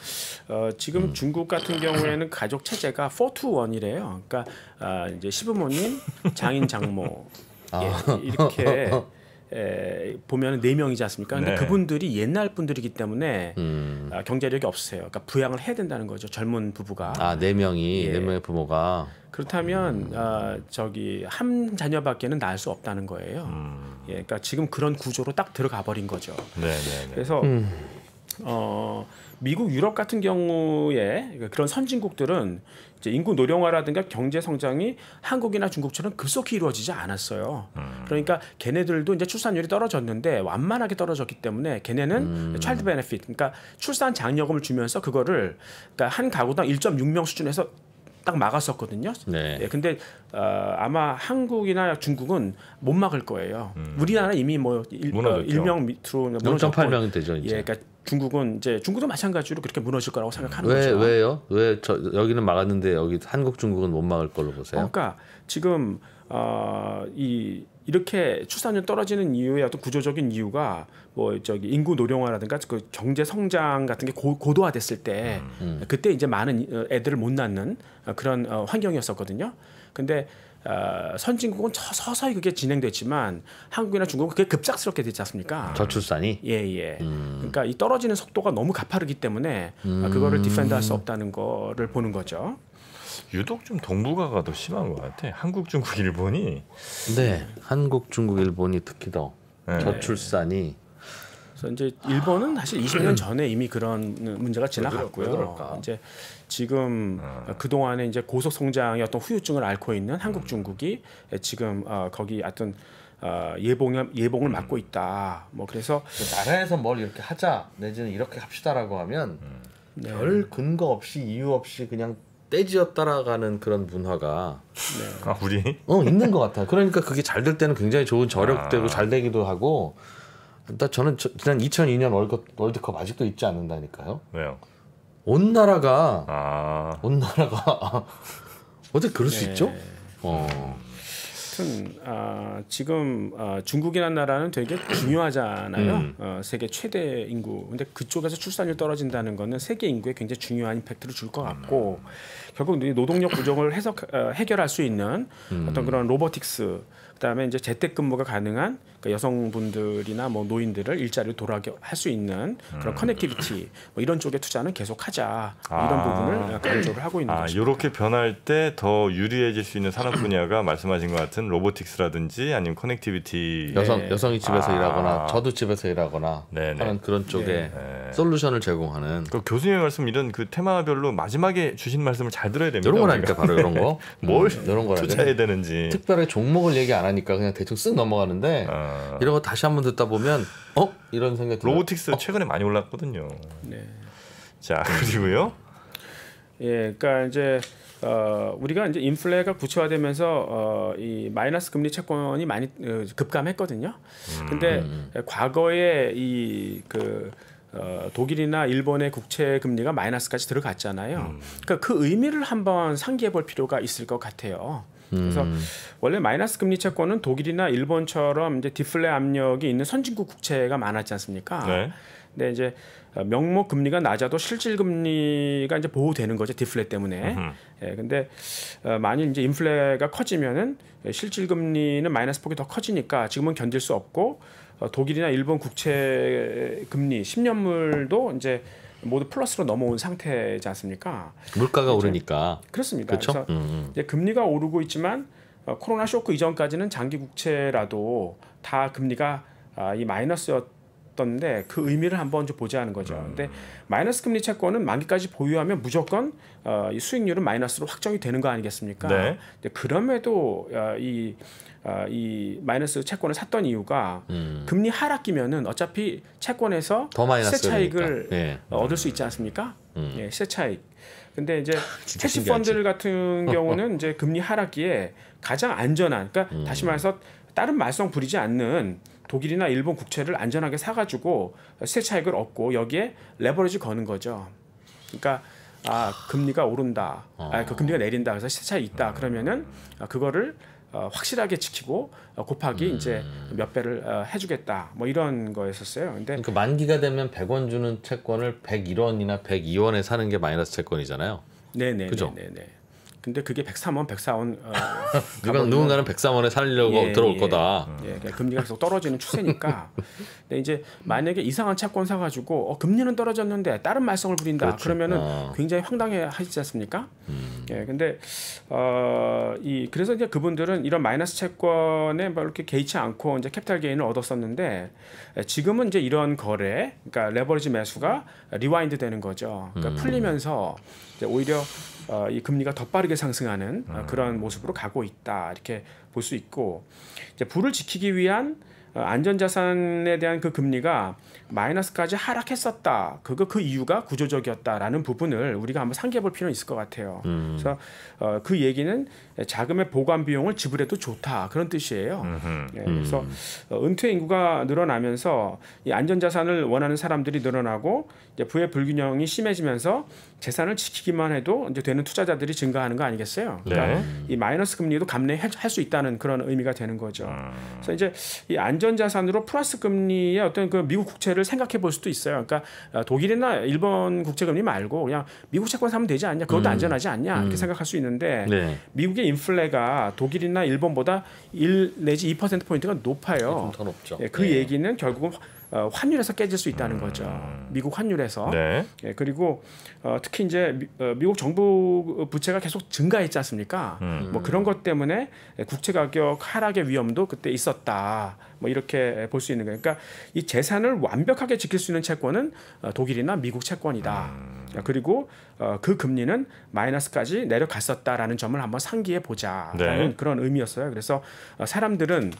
어, 지금 음. 중국 같은 경우에는 가족 체제가 4투1이래요 그러니까 아, 이제 시부모님, 장인 장모 아. 예, 이렇게 에, 보면 네 명이지 않습니까? 근데 네. 그분들이 옛날 분들이기 때문에 음. 아, 경제력이 없으세요. 그러니까 부양을 해야 된다는 거죠. 젊은 부부가. 아네 명이 예. 네 명의 부모가. 그렇다면 음. 아, 저기 한 자녀밖에는 낳을 수 없다는 거예요. 음. 예, 그러니까 지금 그런 구조로 딱 들어가 버린 거죠. 네, 네, 네. 그래서 음. 어, 미국 유럽 같은 경우에 그런 선진국들은 인구 노령화라든가 경제 성장이 한국이나 중국처럼 급속히 이루어지지 않았어요. 음. 그러니까 걔네들도 이제 출산율이 떨어졌는데 완만하게 떨어졌기 때문에 걔네는 음. 차일드 베네핏 그러니까 출산 장려금을 주면서 그거를 그러니까 한 가구당 1.6명 수준에서 딱 막았었거든요. 네. 예, 근데 어, 아마 한국이나 중국은 못 막을 거예요. 음. 우리나라 이미 뭐 일, 어, 일명 밑으로 0.8명 되죠. 이제. 예, 그러니까 중국은 이제 중국도 마찬가지로 그렇게 무너질 거라고 생각하는 왜, 거죠. 왜요? 왜 저 여기는 막았는데 여기 한국 중국은 못 막을 걸로 보세요? 어, 그러니까 지금 어, 이 이렇게 출산율 떨어지는 이유의 어떤 구조적인 이유가 뭐 저기 인구 노령화라든가 그 경제 성장 같은 게 고, 고도화됐을 때 음, 음. 그때 이제 많은 어, 애들을 못 낳는 어, 그런 환경이었었거든요. 근데 어, 선진국은 서서히 그게 진행됐지만 한국이나 중국은 그게 급작스럽게 되지 않습니까? 저출산이? 예예. 예. 음. 그러니까 이 떨어지는 속도가 너무 가파르기 때문에 음. 그거를 디펜드할 수 없다는 거를 보는 거죠. 유독 좀 동북아가 더 심한 것 같아. 한국, 중국, 일본이. 네, 한국, 중국, 일본이 특히 더 네. 저출산이 그래서 이제 일본은 사실 20년 전에 이미 그런 문제가 지나갔고요. 이제 지금 음. 그 동안에 이제 고속 성장의 어떤 후유증을 앓고 있는 한국 음. 중국이 지금 어, 거기 어떤 어, 예봉 예봉을 맡고 음. 있다. 뭐 그래서 그 나라에서 뭘 이렇게 하자 내지는 이렇게 합시다라고 하면 음. 네. 별 근거 없이 이유 없이 그냥 떼지어 따라가는 그런 문화가 네. 아, 우리 어 있는 것 같아. 요 그러니까 그게 잘 될 때는 굉장히 좋은 저력되고 아. 잘 되기도 하고 나 저는 저, 지난 2002년 월드, 월드컵 아직도 잊지 않는다니까요. 왜요? 온 나라가 아... 온 나라가 어떻게 그럴 수 네. 있죠? 어. 아무튼 어, 아, 지금 아, 중국이란 나라는 되게 중요하잖아요. 음. 어, 세계 최대 인구. 근데 그쪽에서 출산율 떨어진다는 거는 세계 인구에 굉장히 중요한 임팩트를 줄 것 같고 음. 결국 노동력 부족을 해석 어, 해결할 수 있는 음. 어떤 그런 로보틱스 그다음에 이제 재택근무가 가능한 그러니까 여성분들이나 뭐 노인들을 일자리로 돌아게 할 수 있는 그런 음. 커넥티비티 뭐 이런 쪽에 투자는 계속하자 뭐 아. 이런 부분을 강조를 하고 있는 아, 것입 이렇게 변할 때 더 유리해질 수 있는 산업 분야가 말씀하신 것 같은 로보틱스라든지 아니면 커넥티비티 여성 네. 여성이 집에서 아. 일하거나 저도 집에서 일하거나 네네. 하는 그런 쪽에 네. 솔루션을 제공하는 그 교수님의 말씀 이런 그 테마별로 마지막에 주신 말씀을 잘 들어야 됩니다. 이런 거라니까 바로 이런 거뭘 음, 이런 거 투자해야 되는지 특별히 종목을 얘기 안 하니까 그냥 대충 쓱 넘어가는데. 아. 이런 거 다시 한번 듣다 보면 어 이런 생각 로보틱스 어? 최근에 많이 올랐거든요. 네. 자 그리고요. 예, 그러니까 이제 어, 우리가 이제 인플레가 구체화되면서 어, 이 마이너스 금리 채권이 많이 어, 급감했거든요. 음. 근데 음. 음. 과거에 이 그 어, 독일이나 일본의 국채 금리가 마이너스까지 들어갔잖아요. 음. 그러니까 그 의미를 한번 상기해 볼 필요가 있을 것 같아요. 그래서 음. 원래 마이너스 금리 채권은 독일이나 일본처럼 이제 디플레 압력이 있는 선진국 국채가 많았지 않습니까? 네. 근데 이제 명목 금리가 낮아도 실질 금리가 이제 보호되는 거죠 디플레 때문에. 으흠. 예, 근데 어, 만일 이제 인플레가 커지면은 실질 금리는 마이너스 폭이 더 커지니까 지금은 견딜 수 없고 어, 독일이나 일본 국채 금리 10년물도 이제 모두 플러스로 넘어온 상태지 않습니까? 물가가 그렇 오르니까 그렇습니다. 그렇죠? 그래서 음, 음. 이제 금리가 오르고 있지만 어, 코로나 쇼크 이전까지는 장기 국채라도 다 금리가 아, 이 마이너스였던데 그 의미를 한번 좀 보자는 하 거죠. 음. 근데 마이너스 금리 채권은 만기까지 보유하면 무조건 어, 이 수익률은 마이너스로 확정이 되는 거 아니겠습니까? 네. 그럼에도 어, 이 어, 이 마이너스 채권을 샀던 이유가 음. 금리 하락기면은 어차피 채권에서 시세 차익을 네. 얻을 수 있지 않습니까? 음. 예, 시세 차익. 근데 이제 캐시 펀드들 같은 경우는 이제 금리 하락기에 가장 안전한 그러니까 음. 다시 말해서 다른 말썽 부리지 않는 독일이나 일본 국채를 안전하게 사가지고 시세 차익을 얻고 여기에 레버리지 거는 거죠. 그러니까 아 금리가 오른다, 아, 그 아. 금리가 내린다, 그래서 시세 차익 있다 음. 그러면은 아, 그거를 어, 확실하게 지키고 어, 곱하기 음. 이제 몇 배를 어, 해주겠다 뭐 이런 거였었어요. 근데 그러니까 만기가 되면 100원 주는 채권을 101원이나 102원에 사는 게 마이너스 채권이잖아요. 네네. 네, 그죠? 네네. 네, 네. 근데 그게 103원, 104원 어, 누가 누군가는 103원에 살려고 예, 들어올 예, 거다. 예, 그러니까 금리가 계속 떨어지는 추세니까. 근데 이제 만약에 이상한 채권 사가지고 어, 금리는 떨어졌는데 다른 말썽을 부린다. 그렇죠. 그러면은 아. 굉장히 황당해 하시지 않습니까? 음. 예, 근데 어, 이 그래서 이제 그분들은 이런 마이너스 채권에 막 뭐 이렇게 개의치 않고 이제 캐피탈 게인을 얻었었는데 예, 지금은 이제 이런 거래, 그러니까 레버리지 매수가 리와인드 되는 거죠. 그러니까 음. 풀리면서 이제 오히려 어, 이 금리가 더 빠르게 빠르게 상승하는 어, 음. 그런 모습으로 가고 있다 이렇게 볼 수 있고 이제 불을 지키기 위한 어, 안전자산에 대한 그 금리가 마이너스까지 하락했었다. 그거 그 이유가 구조적이었다라는 부분을 우리가 한번 상기해 볼 필요는 있을 것 같아요. 음. 그래서 어, 그 얘기는 자금의 보관 비용을 지불해도 좋다 그런 뜻이에요. 예, 그래서 은퇴 인구가 늘어나면서 이 안전 자산을 원하는 사람들이 늘어나고 이제 부의 불균형이 심해지면서 재산을 지키기만 해도 이제 되는 투자자들이 증가하는 거 아니겠어요? 네. 그러니까 네. 이 마이너스 금리도 감내할 수 있다는 그런 의미가 되는 거죠. 음. 그래서 이제 이 안전 자산으로 플러스 금리의 어떤 그 미국 국채를 생각해 볼 수도 있어요. 그러니까 어, 독일이나 일본 국채 금리 말고 그냥 미국 채권 사면 되지 않냐? 그것도 음. 안전하지 않냐? 이렇게 음. 생각할 수 있는데 네. 미국의 인플레가 독일이나 일본보다 1 내지 2% 포인트가 높아요. 네, 더 높죠. 예, 그 네. 얘기는 결국은 어, 환율에서 깨질 수 있다는 음... 거죠. 미국 환율에서. 네. 예, 그리고 어, 특히 이제 미, 어, 미국 정부 부채가 계속 증가했지 않습니까? 음. 뭐 그런 것 때문에 국채 가격 하락의 위험도 그때 있었다. 뭐 이렇게 볼 수 있는 거예요. 그러니까 이 재산을 완벽하게 지킬 수 있는 채권은 어, 독일이나 미국 채권이다. 음. 그리고 어, 그 금리는 마이너스까지 내려갔었다라는 점을 한번 상기해 보자라는 네. 그런 의미였어요. 그래서 어, 사람들은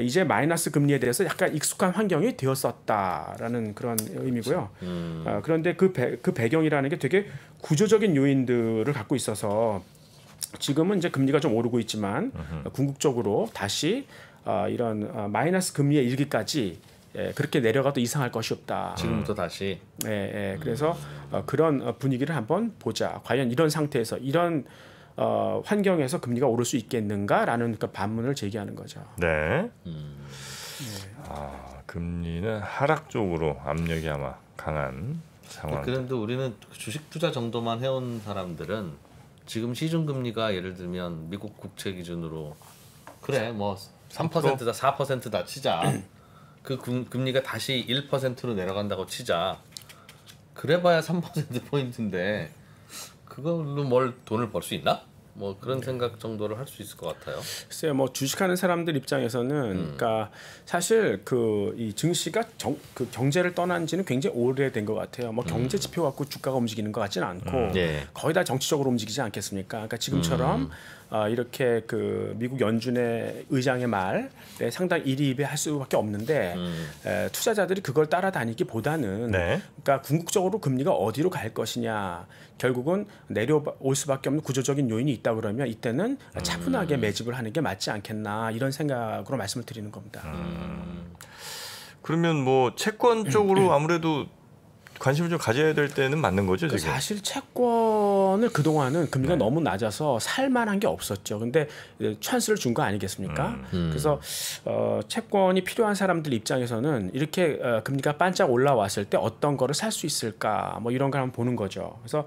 이제 마이너스 금리에 대해서 약간 익숙한 환경이 되었었다라는 그런 의미고요. 그렇죠. 음. 그런데 그, 배, 그 배경이라는 게 되게 구조적인 요인들을 갖고 있어서 지금은 이제 금리가 좀 오르고 있지만 궁극적으로 다시 아, 이런 아, 마이너스 금리에 이르기까지 예, 그렇게 내려가도 이상할 것이 없다. 지금부터 다시. 예, 예. 그래서 어, 그런 어, 분위기를 한번 보자. 과연 이런 상태에서 이런 어, 환경에서 금리가 오를 수 있겠는가라는 그 반문을 제기하는 거죠. 네. 음. 아 금리는 하락 쪽으로 압력이 아마 강한 상황. 그래도 우리는 주식 투자 정도만 해온 사람들은 지금 시중 금리가 예를 들면 미국 국채 기준으로 그래 뭐 3%다 4%다 어. 치자. 그 금리가 다시 1%로 내려간다고 치자. 그래봐야 3% 포인트인데 그걸로 뭘 돈을 벌 수 있나? 뭐 그런 네. 생각 정도를 할 수 있을 것 같아요. 글쎄 요뭐 주식하는 사람들 입장에서는 음. 그러니까 사실 그이 증시가 정, 그 경제를 떠난 지는 굉장히 오래된 것 같아요. 뭐 경제 음. 지표 갖고 주가가 움직이는 것 같지는 않고 음. 네. 거의 다 정치적으로 움직이지 않겠습니까? 그러니까 지금처럼 음. 어, 이렇게 그 미국 연준의 의장의 말에 상당 일이입에할 수밖에 없는데 음. 에, 투자자들이 그걸 따라다니기보다는 네. 그러니까 궁극적으로 금리가 어디로 갈 것이냐 결국은 내려올 수밖에 없는 구조적인 요인이 있다 그러면 이때는 음. 차분하게 매집을 하는 게 맞지 않겠나 이런 생각으로 말씀을 드리는 겁니다. 음. 그러면 뭐 채권 쪽으로 아무래도 관심을 좀 가져야 될 때는 맞는 거죠 그러니까 지금. 사실 채권을 그 동안은 금리가 네. 너무 낮아서 살만한 게 없었죠. 근데 찬스를 준 거 아니겠습니까? 음, 음. 그래서 어, 채권이 필요한 사람들 입장에서는 이렇게 어, 금리가 반짝 올라왔을 때 어떤 거를 살 수 있을까 뭐 이런 걸 한번 보는 거죠. 그래서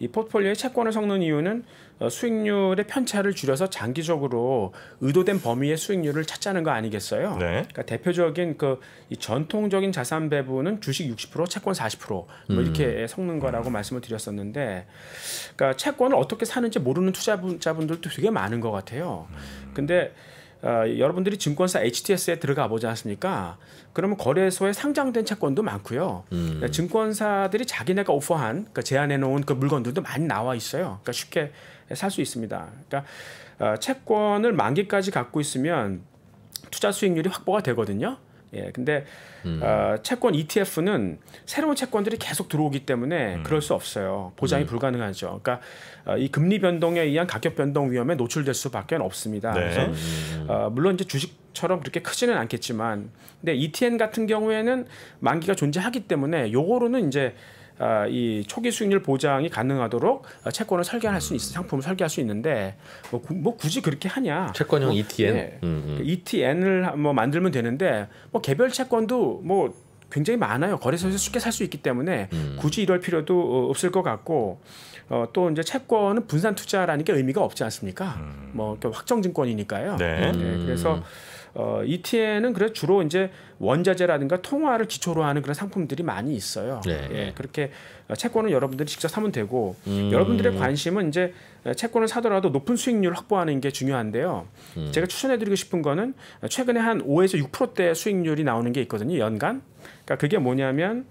이포트폴리오의 채권을 섞는 이유는 어, 수익률의 편차를 줄여서 장기적으로 의도된 범위의 수익률을 찾자는 거 아니겠어요? 네. 그러니까 대표적인 그이 전통적인 자산 배분은 주식 60%, 채권 40%뭐 음. 이렇게 섞는 거라고 음. 말씀을 드렸었는데, 그러니까 채권을 어떻게 사는지 모르는 투자자분들도 되게 많은 것 같아요. 근데 어, 여러분들이 증권사 HTS에 들어가 보지 않습니까? 그러면 거래소에 상장된 채권도 많고요. 음. 그러니까 증권사들이 자기네가 오퍼한 그러니까 제안해 놓은 그 물건들도 많이 나와 있어요. 그러니까 쉽게 살수 있습니다. 그러니까 어, 채권을 만기까지 갖고 있으면 투자 수익률이 확보가 되거든요. 예, 근데 음. 어, 채권 ETF는 새로운 채권들이 계속 들어오기 때문에 음. 그럴 수 없어요. 보장이 음. 불가능하죠. 그러니까 어, 이 금리 변동에 의한 가격 변동 위험에 노출될 수밖에 없습니다. 네. 그래서 음, 음. 어, 물론 이제 주식처럼 그렇게 크지는 않겠지만, 근데 ETN 같은 경우에는 만기가 존재하기 때문에 요거로는 이제 아, 이 초기 수익률 보장이 가능하도록 아, 채권을 설계할 수 있어 상품을 설계할 수 있는데 뭐, 구, 뭐 굳이 그렇게 하냐? 채권형 뭐, ETN, 네. 예. 음, 음. 그 ETN을 뭐 만들면 되는데 뭐 개별 채권도 뭐 굉장히 많아요. 거래소에서 쉽게 살 수 있기 때문에 음. 굳이 이럴 필요도 어, 없을 것 같고 어, 또 이제 채권은 분산 투자라는 게 의미가 없지 않습니까? 음. 뭐 확정 증권이니까요. 네. 네. 그래서 음. 어, ETN은 그래 주로 이제 원자재라든가 통화를 기초로 하는 그런 상품들이 많이 있어요. 네. 예, 그렇게 채권은 여러분들이 직접 사면 되고 음. 여러분들의 관심은 이제 채권을 사더라도 높은 수익률 확보하는 게 중요한데요. 음. 제가 추천해드리고 싶은 거는 최근에 한 5에서 6%대 수익률이 나오는 게 있거든요. 연간. 그러니까 그게 뭐냐면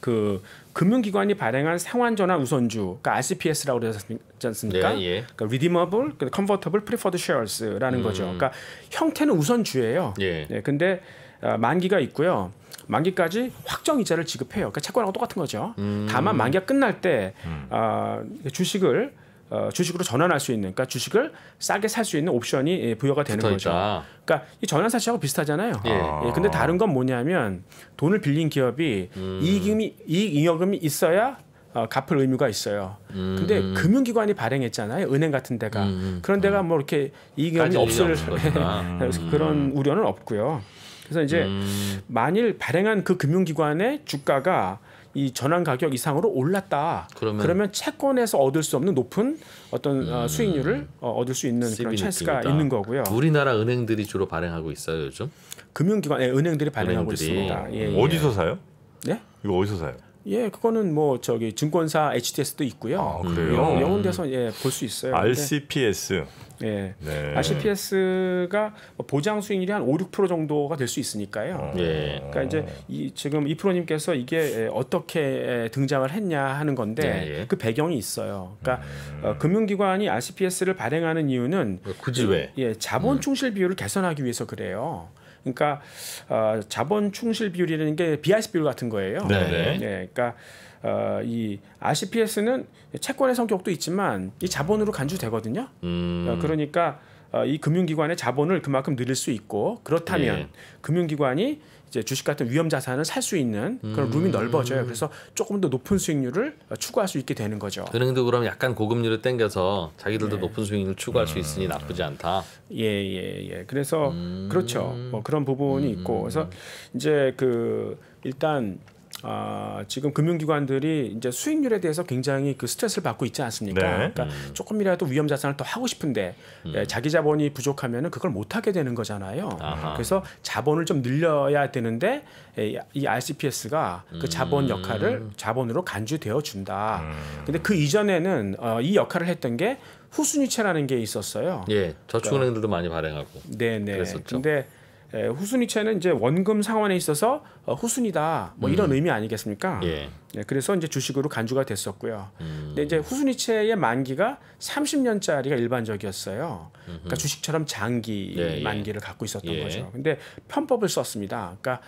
그 금융기관이 발행한 상환전환 우선주, 그러니까 RCPS라고 그러지 않습니까? 예, 예. 그러니까 Redeemable, Convertible Preferred Shares라는 음. 거죠. 그러니까 형태는 우선주예요. 예. 네, 근데 어, 만기가 있고요. 만기까지 확정 이자를 지급해요. 그러니까 채권하고 똑같은 거죠. 음. 다만 만기가 끝날 때 음. 어, 주식을 어, 주식으로 전환할 수 있는 그러니까 주식을 싸게 살 수 있는 옵션이 예, 부여가 되는 거죠. 있다. 그러니까 이 전환 사채하고 비슷하잖아요. 예. 아. 예. 근데 다른 건 뭐냐면 돈을 빌린 기업이 음. 이익이 이익 잉여금이 있어야 어, 갚을 의무가 있어요. 음. 근데 금융기관이 발행했잖아요. 은행 같은 데가. 음. 음. 그런 데가 뭐 이렇게 이익이 없을 그런 음. 우려는 없고요. 그래서 이제 음. 만일 발행한 그 금융기관의 주가가 이 전환 가격 이상으로 올랐다. 그러면, 그러면, 채권에서 얻을 수 없는 높은 어떤 어, 음, 수익률을 어, 얻을 수 있는 그런 찬스가 있는 거고요. 우리나라 은행들이 주로 발행하고 있어요 요즘? 금융기관, 네, 은행들이 발행하고 은행들이. 있습니다. 예, 음. 예. 어디서 사요? 네? 이거 어디서 사요? 예, 그거는 뭐 저기 증권사 HTS도 있고요. 아, 그래요? 영혼 음. 대서 예, 볼 수 있어요. RCPS. 예. 네. RCPS가 뭐 보장 수익률이 한 5, 6% 정도가 될 수 있으니까요. 아. 예. 그러니까 이제 이 지금 이 프로님께서 이게 예, 어떻게 예, 등장을 했냐 하는 건데 예, 예. 그 배경이 있어요. 그러니까 음. 어, 금융기관이 RCPS를 발행하는 이유는 굳이 왜? 예, 자본 충실 비율을 개선하기 위해서 그래요. 그러니까 어, 자본 충실 비율이라는 게 BIS 비율 같은 거예요. 네. 네. 예, 그러니까 어, 이 RCPS는 채권의 성격도 있지만 이 자본으로 간주되거든요. 음. 어, 그러니까 어, 이 금융기관의 자본을 그만큼 늘릴 수 있고 그렇다면 예. 금융기관이 이제 주식 같은 위험 자산을 살 수 있는 그런 룸이 음. 넓어져요. 그래서 조금 더 높은 수익률을 추구할 수 있게 되는 거죠. 은행도 그럼 약간 고금리를 땡겨서 자기들도 예. 높은 수익률을 추구할 수 음. 있으니 나쁘지 않다. 예예예. 예, 예. 그래서 음. 그렇죠. 뭐 그런 부분이 있고 그래서 이제 그 일단 아, 지금 금융기관들이 이제 수익률에 대해서 굉장히 그 스트레스를 받고 있지 않습니까? 네. 그러니까 음. 조금이라도 위험 자산을 더 하고 싶은데 음. 예, 자기 자본이 부족하면은 그걸 못 하게 되는 거잖아요. 아하. 그래서 자본을 좀 늘려야 되는데 예, 이 RCPS가 그 자본 음. 역할을 자본으로 간주되어 준다. 음. 근데 그 이전에는 어, 이 역할을 했던 게 후순위채라는 게 있었어요. 예, 저축은행들도 그러니까, 많이 발행하고. 네, 네. 그랬었죠. 근데 에, 예, 후순위채는 이제 원금 상환에 있어서 어, 후순위다 뭐 이런 음. 의미 아니겠습니까? 예. 예, 그래서 이제 주식으로 간주가 됐었고요. 음. 근데 이제 후순위채의 만기가 30년짜리가 일반적이었어요. 그러니까 음흠. 그러니까 주식처럼 장기 예, 예, 만기를 갖고 있었던 예. 거죠. 근데 편법을 썼습니다. 그러니까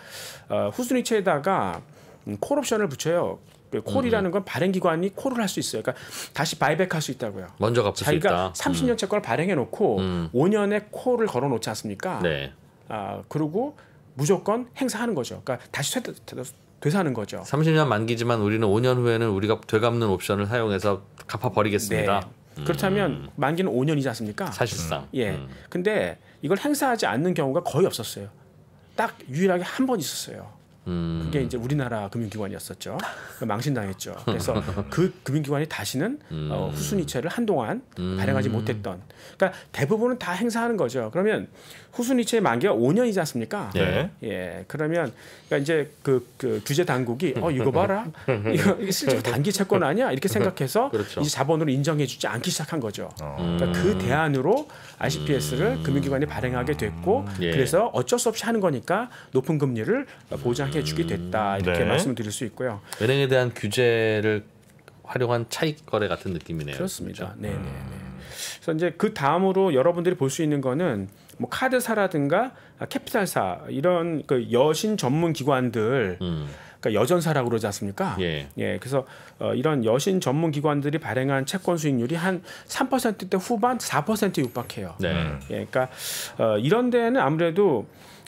어, 후순위채에다가 음, 콜옵션을 붙여요. 그 콜이라는 건 발행 기관이 콜을 할 수 있어요. 그러니까 다시 바이백할 수 있다고요. 먼저 갚을 수 있다. 자기가 30년째 음. 걸 발행해 놓고 5년에 콜을 걸어 놓지 않습니까? 네. 아 그리고 무조건 행사하는 거죠. 그러니까 다시 되사는 거죠. 30년 만기지만 우리는 5년 후에는 우리가 되갚는 옵션을 사용해서 갚아버리겠습니다. 네. 음. 그렇다면 만기는 5년이지 않습니까? 사실상. 예. 음. 근데 이걸 행사하지 않는 경우가 거의 없었어요. 딱 유일하게 한 번 있었어요. 음. 그게 이제 우리나라 금융기관이었었죠. 그러니까 망신당했죠. 그래서 그 금융기관이 다시는 음. 어, 후순위채를 한동안 음. 발행하지 못했던. 그러니까 대부분은 다 행사하는 거죠. 그러면 후순위체 만기가 5년이지 않습니까? 네. 예. 그러면 그러니까 이제 그, 그 규제 당국이 어 이거 봐라 이거 실제로 단기 채권 아니야 이렇게 생각해서 그렇죠. 이제 자본으로 인정해주지 않기 시작한 거죠. 어. 그러니까 그 대안으로 ICPS를 음. 금융기관이 발행하게 됐고 음. 예. 그래서 어쩔 수 없이 하는 거니까 높은 금리를 보장해주게 됐다 이렇게 네. 말씀드릴 수 있고요. 은행에 대한 규제를 활용한 차익 거래 같은 느낌이네요. 그렇습니다. 그렇죠? 네, 네, 네. 음. 그래서 이제 그 다음으로 여러분들이 볼 수 있는 거는 뭐 카드사라든가 아, 캐피탈사 이런 그 여신 전문 기관들 음. 그러니까 여전사라고 그러지 않습니까? 예. 예 그래서 어, 이런 여신 전문 기관들이 발행한 채권 수익률이 한 3%대 후반 4% 육박해요. 네. 예. 그러니까 어, 이런 데는 아무래도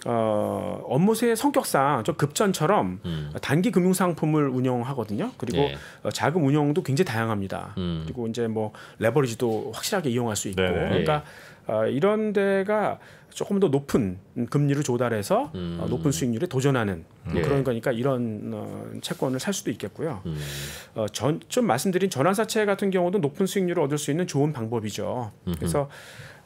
어, 업무의 성격상 좀 급전처럼 음. 단기 금융 상품을 운영하거든요. 그리고 예. 자금 운영도 굉장히 다양합니다. 음. 그리고 이제 뭐 레버리지도 확실하게 이용할 수 있고 네 그러니까 어, 이런 데가 조금 더 높은 금리를 조달해서 어, 음. 어, 높은 수익률에 도전하는 뭐 예. 그런 거니까 이런 어, 채권을 살 수도 있겠고요. 음. 어, 전, 좀 말씀드린 전환사채 같은 경우도 높은 수익률을 얻을 수 있는 좋은 방법이죠. 음흠. 그래서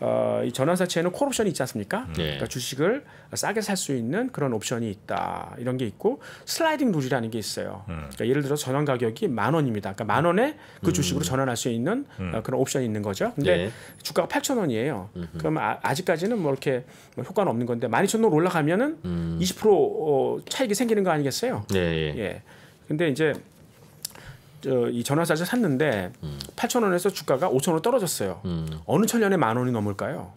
어, 이 전환사채에는 콜옵션이 있지 않습니까? 네. 그러니까 주식을 싸게 살 수 있는 그런 옵션이 있다 이런 게 있고 슬라이딩 룰이라는 게 있어요. 음. 그러니까 예를 들어 전환 가격이 만 원입니다. 그러니까 만 원에 그 음. 주식으로 음. 전환할 수 있는 음. 어, 그런 옵션이 있는 거죠. 근데 네. 주가가 8천 원이에요. 그럼 아, 직까지는뭐 이렇게 뭐 효과는 없는 건데 만 이천 0 0원 올라가면은 20% 음. 어, 차익이 생기는 거 아니겠어요? 네. 예. 예. 근데 이제 저이 전화사를 샀는데 음. 8 0 원에서 주가가 5 0 원으로 떨어졌어요. 음. 어느 천년에 만 원이 넘을까요?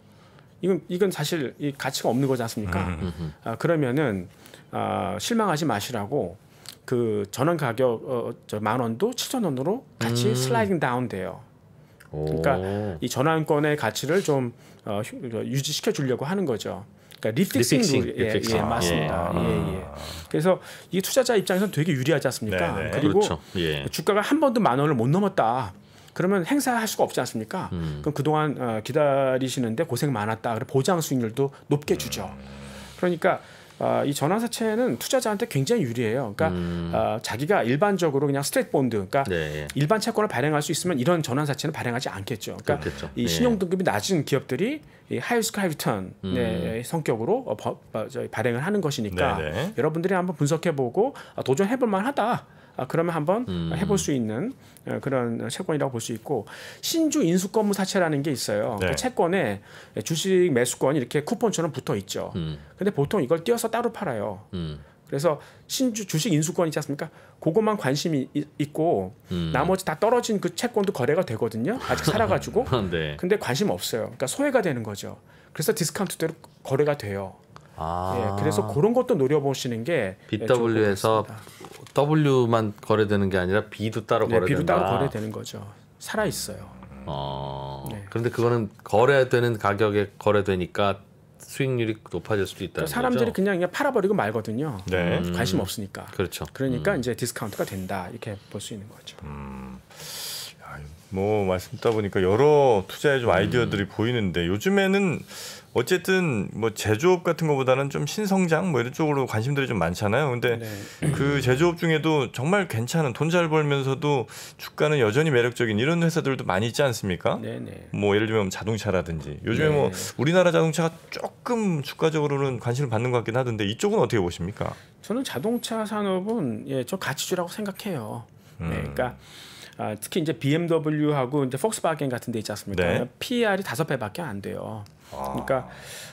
이건 이건 사실 이 가치가 없는 거지 않습니까? 음. 아, 그러면은 아, 실망하지 마시라고 그 전원 가격 어, 저만 원도 7 0 0 0 원으로 같이 음. 슬라이딩 다운돼요. 그러니까 오. 이 전환권의 가치를 좀 어, 유지시켜 주려고 하는 거죠. 그러니까 리픽싱, 리픽싱 룰, 리픽싱. 예, 아, 맞습니다. 아. 예, 예. 예. 그래서 이 투자자 입장에서는 되게 유리하지 않습니까? 네네. 네. 그리고 그렇죠. 예. 주가가 한 번도 만 원을 못 넘었다. 그러면 행사할 수가 없지 않습니까? 음. 그럼 그동안 어, 기다리시는데 고생 많았다. 그래 보장 수익률도 높게 주죠. 음. 그러니까 아, 이 전환사채는 투자자한테 굉장히 유리해요. 그러니까 음. 아, 자기가 일반적으로 그냥 스트레이트 본드, 그러니까 네. 일반 채권을 발행할 수 있으면 이런 전환사채는 발행하지 않겠죠. 그러니까 그렇겠죠. 이 네. 신용 등급이 낮은 기업들이 이 하이스크 하이리턴 음. 성격으로 어, 버, 어, 발행을 하는 것이니까 네네. 네. 여러분들이 한번 분석해보고 아, 도전해볼 만하다. 아, 그러면 한번 음. 해볼 수 있는 어, 그런 채권이라고 볼 수 있고 신주 인수권무 사채라는 게 있어요. 그 네. 그 채권에 주식 매수권 이렇게 쿠폰처럼 붙어 있죠. 음. 근데 보통 이걸 띄어서 따로 팔아요. 음. 그래서 신주 주식 인수권 있지 않습니까? 그것만 관심이 있고 음. 나머지 다 떨어진 그 채권도 거래가 되거든요. 아직 살아가지고. 네. 근데 관심 없어요. 그러니까 소외가 되는 거죠. 그래서 디스카운트대로 거래가 돼요. 아. 예, 그래서 그런 것도 노려보시는 게 예, BW에서 W만 거래되는 게 아니라 B도 따로 네, 거래 B도 따로 거래되는 거죠. 살아 있어요. 어. 네. 그런데 그거는 거래되는 가격에 거래되니까 수익률이 높아질 수도 있다. 사람들이 거죠? 그냥 그냥 팔아버리고 말거든요. 네. 음. 관심 없으니까. 그렇죠. 그러니까 음. 이제 디스카운트가 된다 이렇게 볼 수 있는 거죠. 음. 뭐 말씀 듣다 보니까 여러 투자의 좀 아이디어들이 음. 보이는데 요즘에는 어쨌든 뭐 제조업 같은 것보다는 좀 신성장 뭐 이런 쪽으로 관심들이 좀 많잖아요. 근데 네. 그 제조업 중에도 정말 괜찮은 돈 잘 벌면서도 주가는 여전히 매력적인 이런 회사들도 많이 있지 않습니까? 네, 네. 뭐 예를 들면 자동차라든지 요즘에 네. 뭐 우리나라 자동차가 조금 주가적으로는 관심을 받는 것 같긴 하던데 이쪽은 어떻게 보십니까? 저는 자동차 산업은 예, 저 가치주라고 생각해요. 네, 음. 네, 그러니까 아, 특히 이제 BMW하고 이제 폭스바겐 같은 데 있지 않습니까? 네. PR이 다 배밖에 안 돼요. 아. 그러니까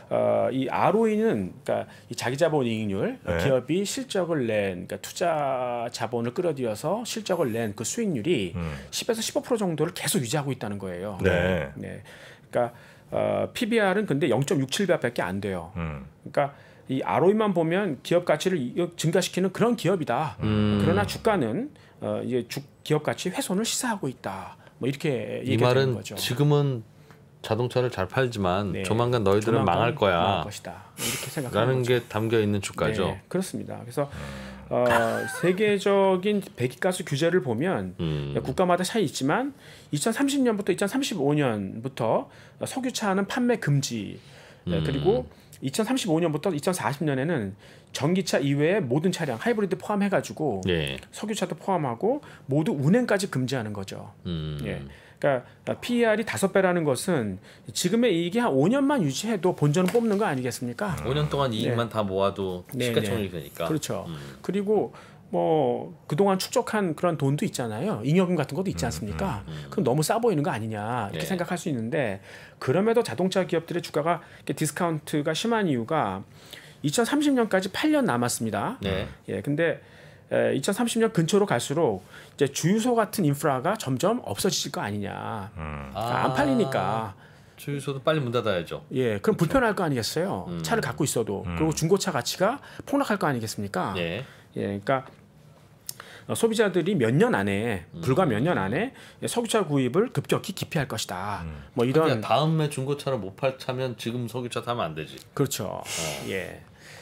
어, 이 ROE는 그러니까 이 자기 자본 이익률 네. 기업이 실적을 낸 그러니까 투자 자본을 끌어들여서 실적을 낸 그 수익률이 음. 10에서 15% 정도를 계속 유지하고 있다는 거예요. 네. 네. 그러니까 어, PBR은 근데 0.67배밖에 안 돼요. 음. 그러니까 이 ROE만 보면 기업 가치를 어, 증가시키는 그런 기업이다. 음. 그러나 주가는 어, 이제 주, 기업 가치 훼손을 시사하고 있다. 뭐 이렇게 얘기하는 거죠. 지금은 자동차를 잘 팔지만 네. 조만간 너희들은 조만간 망할 거야. 망할 것이다. 이렇게 생각하는 게 담겨 있는 주가죠. 네. 그렇습니다. 그래서 어, 세계적인 배기가스 규제를 보면 음. 그러니까 국가마다 차이 있지만 2030년부터 2035년부터 석유차는 판매 금지 네, 음. 그리고 2035년부터 2040년에는 전기차 이외에 모든 차량 하이브리드 포함해가지고 예. 석유차도 포함하고 모두 운행까지 금지하는 거죠. 음. 예. 그러니까 PER이 다섯 배라는 것은 지금의 이익이 한 5년만 유지해도 본전을 뽑는 거 아니겠습니까? 5년 음. 동안 이익만 네. 다 모아도 네, 시가총액이 네. 니까 그렇죠. 음. 그리고 뭐 그동안 축적한 그런 돈도 있잖아요. 잉여금 같은 것도 있지 음, 않습니까? 음, 음, 음. 그럼 너무 싸 보이는 거 아니냐 이렇게 네. 생각할 수 있는데 그럼에도 자동차 기업들의 주가가 디스카운트가 심한 이유가 2030년까지 8년 남았습니다. 네. 예, 근데 2030년 근처로 갈수록 이제 주유소 같은 인프라가 점점 없어질 거 아니냐. 음. 그안 그러니까 팔리니까. 아, 주유소도 빨리 문 닫아야죠. 예, 그럼 그렇죠. 불편할 거 아니겠어요. 음. 차를 갖고 있어도 음. 그리고 중고차 가치가 폭락할 거 아니겠습니까? 예, 예 그러니까 어, 소비자들이 몇 년 안에 음. 불과 몇 년 안에 석유차 구입을 급격히 기피할 것이다. 음. 뭐 이런 다음에 중고차를 못 팔 차면 지금 석유차 타면 안 되지. 그렇죠. 어. 예.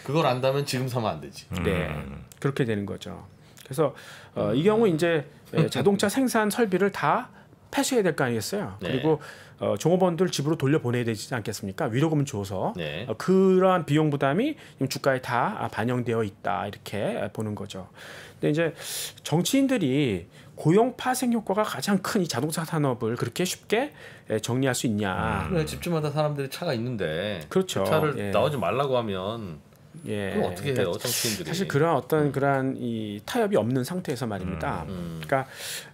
그걸 안다면 지금 사면 안 되지. 음. 네. 음. 그렇게 되는 거죠. 그래서 어, 이 경우 이제 예, 자동차 생산 설비를 다 폐쇄해야 될 거 아니겠어요. 네. 그리고 어, 종업원들 집으로 돌려 보내야 되지 않겠습니까? 위로금 줘서 네. 어, 그러한 비용 부담이 주가에 다 반영되어 있다 이렇게 보는 거죠. 근데 이제 정치인들이 고용 파생 효과가 가장 큰 이 자동차 산업을 그렇게 쉽게 예, 정리할 수 있냐? 그래 음. 집집마다 사람들이 차가 있는데 그렇죠. 그 차를 예. 나오지 말라고 하면 예. 그럼 어떻게 해요? 그러니까 사실 그런 어떤 그러한 이 타협이 없는 상태에서 말입니다. 음, 음. 그러니까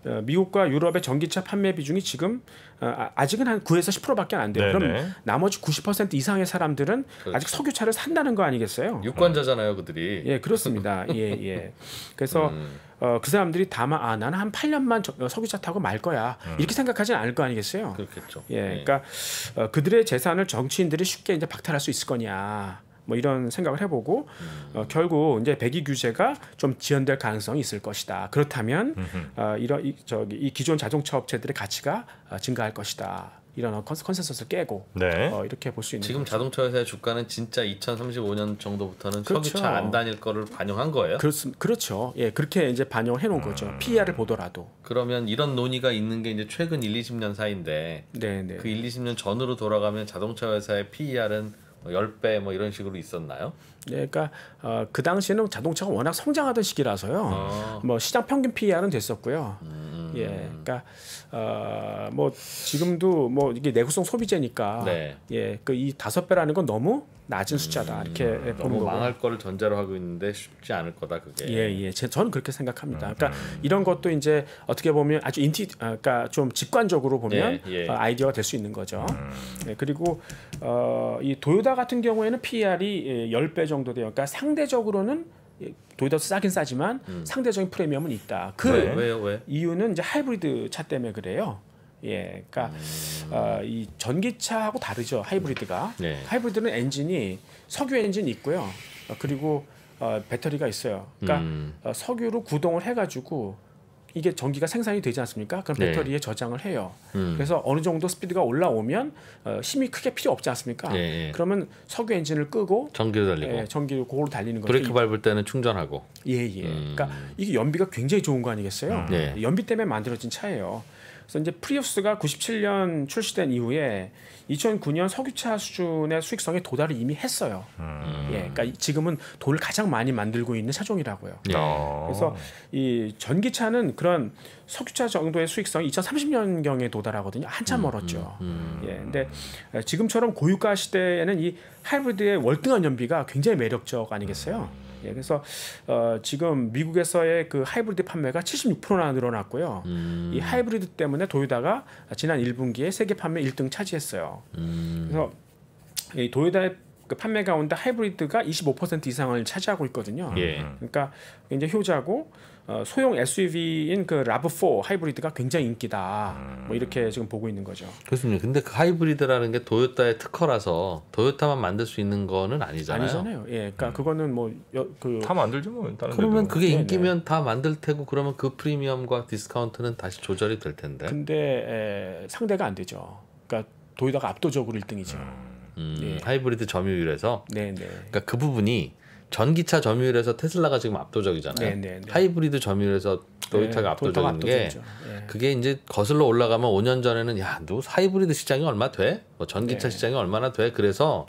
어, 미국과 유럽의 전기차 판매 비중이 지금 어, 아, 아직은 한 9에서 10%밖에 안 돼요. 네네. 그럼 나머지 90% 이상의 사람들은 그렇죠. 아직 석유차를 산다는 거 아니겠어요? 유권자잖아요, 그들이. 예, 그렇습니다. 예, 예. 그래서 음. 어, 그 사람들이 다만 아 나는 한 8년만 저, 어, 석유차 타고 말 거야 음. 이렇게 생각하진 않을 거 아니겠어요. 그렇겠죠. 예, 네. 그러니까 어, 그들의 재산을 정치인들이 쉽게 이제 박탈할 수 있을 거냐. 뭐 이런 생각을 해보고 어, 결국 이제 배기 규제가 좀 지연될 가능성이 있을 것이다. 그렇다면 어, 이런 이, 저기 이 기존 자동차 업체들의 가치가 어, 증가할 것이다. 이런 어, 컨센서스를 깨고 네. 어, 이렇게 볼 수 있는 지금 거죠. 자동차 회사의 주가는 진짜 2035년 정도부터는 그렇죠. 석유차 안 다닐 거를 반영한 거예요. 그렇 그렇죠. 예, 그렇게 이제 반영해 놓은 음. 거죠. PER을 보더라도. 그러면 이런 논의가 있는 게 이제 최근 1, 20년 사이인데 네네. 네. 그 1, 20년 전으로 돌아가면 자동차 회사의 PER은 10배 뭐, 뭐 이런 식으로 있었나요? 네, 그러니까 어, 그 당시에는 자동차가 워낙 성장하던 시기라서요. 어. 뭐 시장 평균 PER은 됐었고요. 음. 예, 그러니까 어, 뭐 지금도 뭐 이게 내구성 소비재니까 네. 예, 그이5 배라는 건 너무 낮은 숫자다 음, 이렇게 음, 보는 거고. 망할 거를 전제로 하고 있는데 쉽지 않을 거다 그게. 예예, 예. 예. 저는 그렇게 생각합니다. 그러니까 음. 이런 것도 이제 어떻게 보면 아주 인티, 아, 그러니까 좀 직관적으로 보면 예, 예. 어, 아이디어가 될 수 있는 거죠. 음. 네, 그리고 어, 이 도요다 같은 경우에는 PER이 10배 예, 정도 돼요. 그러니까 상대적으로는 예, 도요다도 싸긴 싸지만 음. 상대적인 프리미엄은 있다. 그 왜, 왜요, 왜? 이유는 이제 하이브리드 차 때문에 그래요. 예, 그러니까 음. 어, 이 전기차하고 다르죠 하이브리드가. 네. 하이브리드는 엔진이 석유 엔진이 있고요. 그리고 어, 배터리가 있어요. 그러니까 음. 어, 석유로 구동을 해가지고 이게 전기가 생산이 되지 않습니까? 그럼 네. 배터리에 네. 저장을 해요. 음. 그래서 어느 정도 스피드가 올라오면 어, 힘이 크게 필요 없지 않습니까? 네. 네. 그러면 석유 엔진을 끄고 전기로 달리고 예, 전기로 고로 달리는 거죠. 브레이크 밟을 때는 충전하고. 예예. 예. 음. 그러니까 이게 연비가 굉장히 좋은 거 아니겠어요? 네. 연비 때문에 만들어진 차예요. 그래서 이제 프리우스가 97년 출시된 이후에 2009년 석유차 수준의 수익성에 도달을 이미 했어요. 음. 예, 그러니까 지금은 돈을 가장 많이 만들고 있는 차종이라고요. 예. 그래서 이 전기차는 그런 석유차 정도의 수익성이 2030년 경에 도달하거든요. 한참 음. 멀었죠. 음, 음. 예, 근데 지금처럼 고유가 시대에는 이 하이브리드의 월등한 연비가 굉장히 매력적 아니겠어요? 예, 그래서 어, 지금 미국에서의 그 하이브리드 판매가 76%나 늘어났고요. 음. 이 하이브리드 때문에 도요다가 지난 1분기에 세계 판매 1등 차지했어요. 음. 그래서 이 도요다의 그 판매 가운데 하이브리드가 25% 이상을 차지하고 있거든요. 예. 그러니까 굉장히 효자고 어, 소형 SUV인 그 라브4 하이브리드가 굉장히 인기다. 뭐 음. 뭐 이렇게 지금 보고 있는 거죠. 그렇습니다. 근데 그 하이브리드라는 게 도요타의 특허라서 도요타만 만들 수 있는 거는 아니잖아요. 아니잖아요. 예. 그러니까 음. 그거는 뭐그다 만들죠 뭐. 그러면 그게 네, 인기면 네네. 다 만들 테고 그러면 그 프리미엄과 디스카운트는 다시 조절이 될 텐데. 근데 에, 상대가 안 되죠. 그러니까 도요타가 압도적으로 1등이죠. 음. 음. 예. 하이브리드 점유율에서 네네. 네. 그러니까 그 부분이 전기차 점유율에서 테슬라가 지금 압도적이잖아요. 네네, 네, 네. 하이브리드 점유율에서 도요타가 네, 압도적인 게 네. 그게 이제 거슬러 올라가면 5년 전에는 야, 너 하이브리드 시장이 얼마 돼? 뭐 전기차 시장이 얼마나 돼? 그래서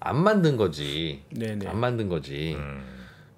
안 만든 거지. 네네. 안 만든 거지. 음.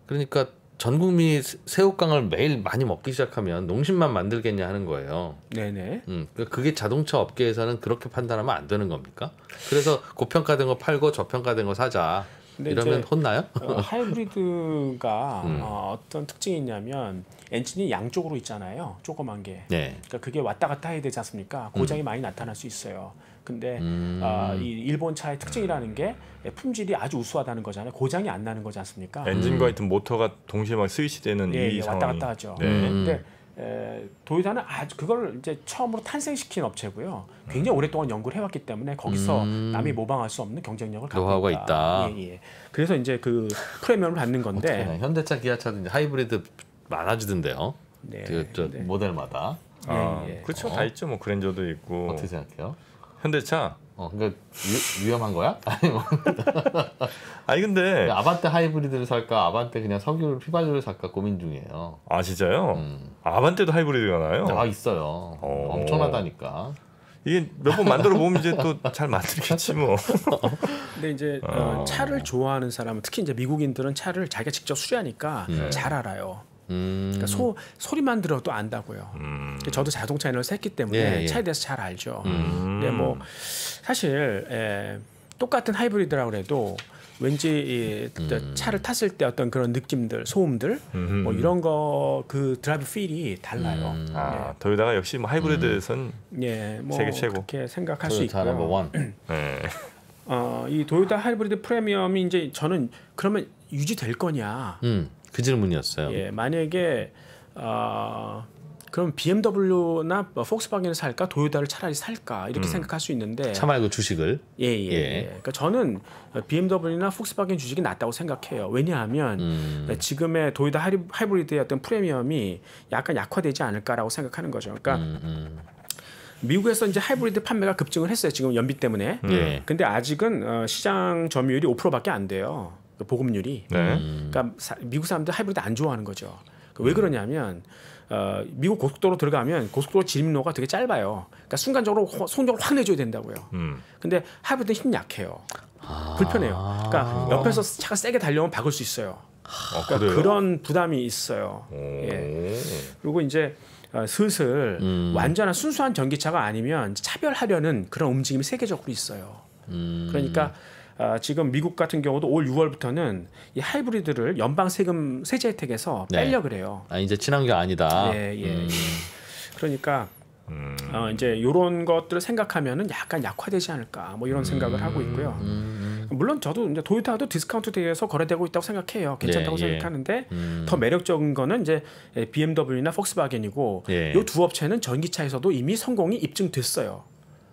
그러니까 전 국민이 새우깡을 매일 많이 먹기 시작하면 농심만 만들겠냐 하는 거예요. 네네. 음, 그러니까 그게 자동차 업계에서는 그렇게 판단하면 안 되는 겁니까? 그래서 고평가된 거 팔고 저평가된 거 사자. 이러면 혼나요? 어, 하이브리드가 음. 어, 떤 특징이 있냐면 엔진이 양쪽으로 있잖아요. 조그만 게. 네. 그러니까 그게 왔다 갔다 해야 되지 않습니까? 고장이 음. 많이 나타날 수 있어요. 근데 어, 음. 어, 이 일본 차의 특징이라는 게 음. 품질이 아주 우수하다는 거잖아요. 고장이 안 나는 거지 않습니까? 엔진과 음. 하여튼 모터가 동시에 막 스위치되는 예, 이 예, 상황이 왔다 갔다 하죠. 네. 근데 음. 에, 도요타는 아주 그걸 이제 처음으로 탄생시킨 업체고요. 굉장히 음. 오랫동안 연구를 해왔기 때문에 거기서 음. 남이 모방할 수 없는 경쟁력을 갖고 있다. 있다. 예, 예. 그래서 이제 그 프리미엄을 받는 건데 현대차, 기아차도 이제 하이브리드 많아지던데요. 네, 그, 저, 네. 모델마다. 예, 아, 예, 예. 그렇죠. 어. 다 있죠. 뭐 그랜저도 있고. 어떻게 생각해요? 현대차 어, 그러니까 위, 험한 거야? 아니 아니 근데 아반떼 하이브리드를 살까, 아반떼 그냥 석유 를 휘발유를 살까 고민 중이에요. 아 진짜요? 음. 아반떼도 하이브리드가 나요? 아 있어요. 오. 어. 엄청나다니까. 이게 몇 번 만들어 보면 이제 또 잘 만들겠지 뭐. 근데 이제 어, 어. 차를 좋아하는 사람은 특히 이제 미국인들은 차를 자기가 직접 수리하니까 네. 잘 알아요. 그러니까 음. 소, 소리만 들어도 안다고요. 음. 그 저도 자동차 이런 샜기 때문에 예, 예. 차에 대해서 잘 알죠. 음. 근데 뭐 사실 에, 예, 똑같은 하이브리드라고 해도 왠지 이 음. 차를 탔을 때 어떤 그런 느낌들, 소음들 음흠. 뭐 이런 거 그 드라이브 필이 달라요. 음. 아 예. 네. 도요다가 역시 뭐 하이브리드에선 음. 예, 뭐 세계 최고. 그렇게 생각할 수 있고요. 네. 어, 이 도요타 하이브리드 프리미엄이 이제 저는 그러면 유지될 거냐? 음. 그 질문이었어요. 예, 만약에 어, 그럼 BMW나 폭스바겐을 뭐 살까 도요타를 차라리 살까 이렇게 음. 생각할 수 있는데 차 말고 그 주식을 예예 예, 예, 예. 그러니까 저는 BMW나 폭스바겐 주식이 낫다고 생각해요 왜냐하면 음. 지금의 도요타 하이브리드의 어떤 프리미엄이 약간 약화되지 않을까라고 생각하는 거죠 그러니까 음, 음, 미국에서 이제 하이브리드 판매가 급증을 했어요 지금 연비 때문에 예. 근데 아직은 어, 시장 점유율이 5%밖에 안 돼요 그 보급률이 네. 그러니까 음. 미국 사람들 하이브리드 안 좋아하는 거죠. 그 왜 그러냐면 어, 미국 고속도로 들어가면 고속도로 진입로가 되게 짧아요. 그러니까 순간적으로 속력을 확 내줘야 된다고요. 음. 근데 하이브리드 는힘 약해요. 아~ 불편해요. 그러니까 옆에서 차가 세게 달려오면 박을 수 있어요. 아, 아 그러니까 그런 부담이 있어요. 예. 그리고 이제 어, 슬슬 음. 완전한 순수한 전기차가 아니면 차별하려는 그런 움직임이 세계적으로 있어요. 음. 그러니까 아, 지금 미국 같은 경우도 올 6월부터는 이 하이브리드를 연방 세금 세제 혜택에서 네. 빼려 그래요. 아 이제 친환경 아니다. 예, 예. 음. 그러니까 음. 어, 이제 이런 것들을 생각하면은 약간 약화되지 않을까 뭐 이런 생각을 하고 있고요. 음. 음, 음. 물론 저도 이제 도요타도 디스카운트 대회에서 거래되고 있다고 생각해요. 괜찮다고 네, 예, 생각하는데 음. 더 매력적인 거는 이제 BMW나 폭스바겐이고 예. 이두 업체는 전기차에서도 이미 성공이 입증됐어요.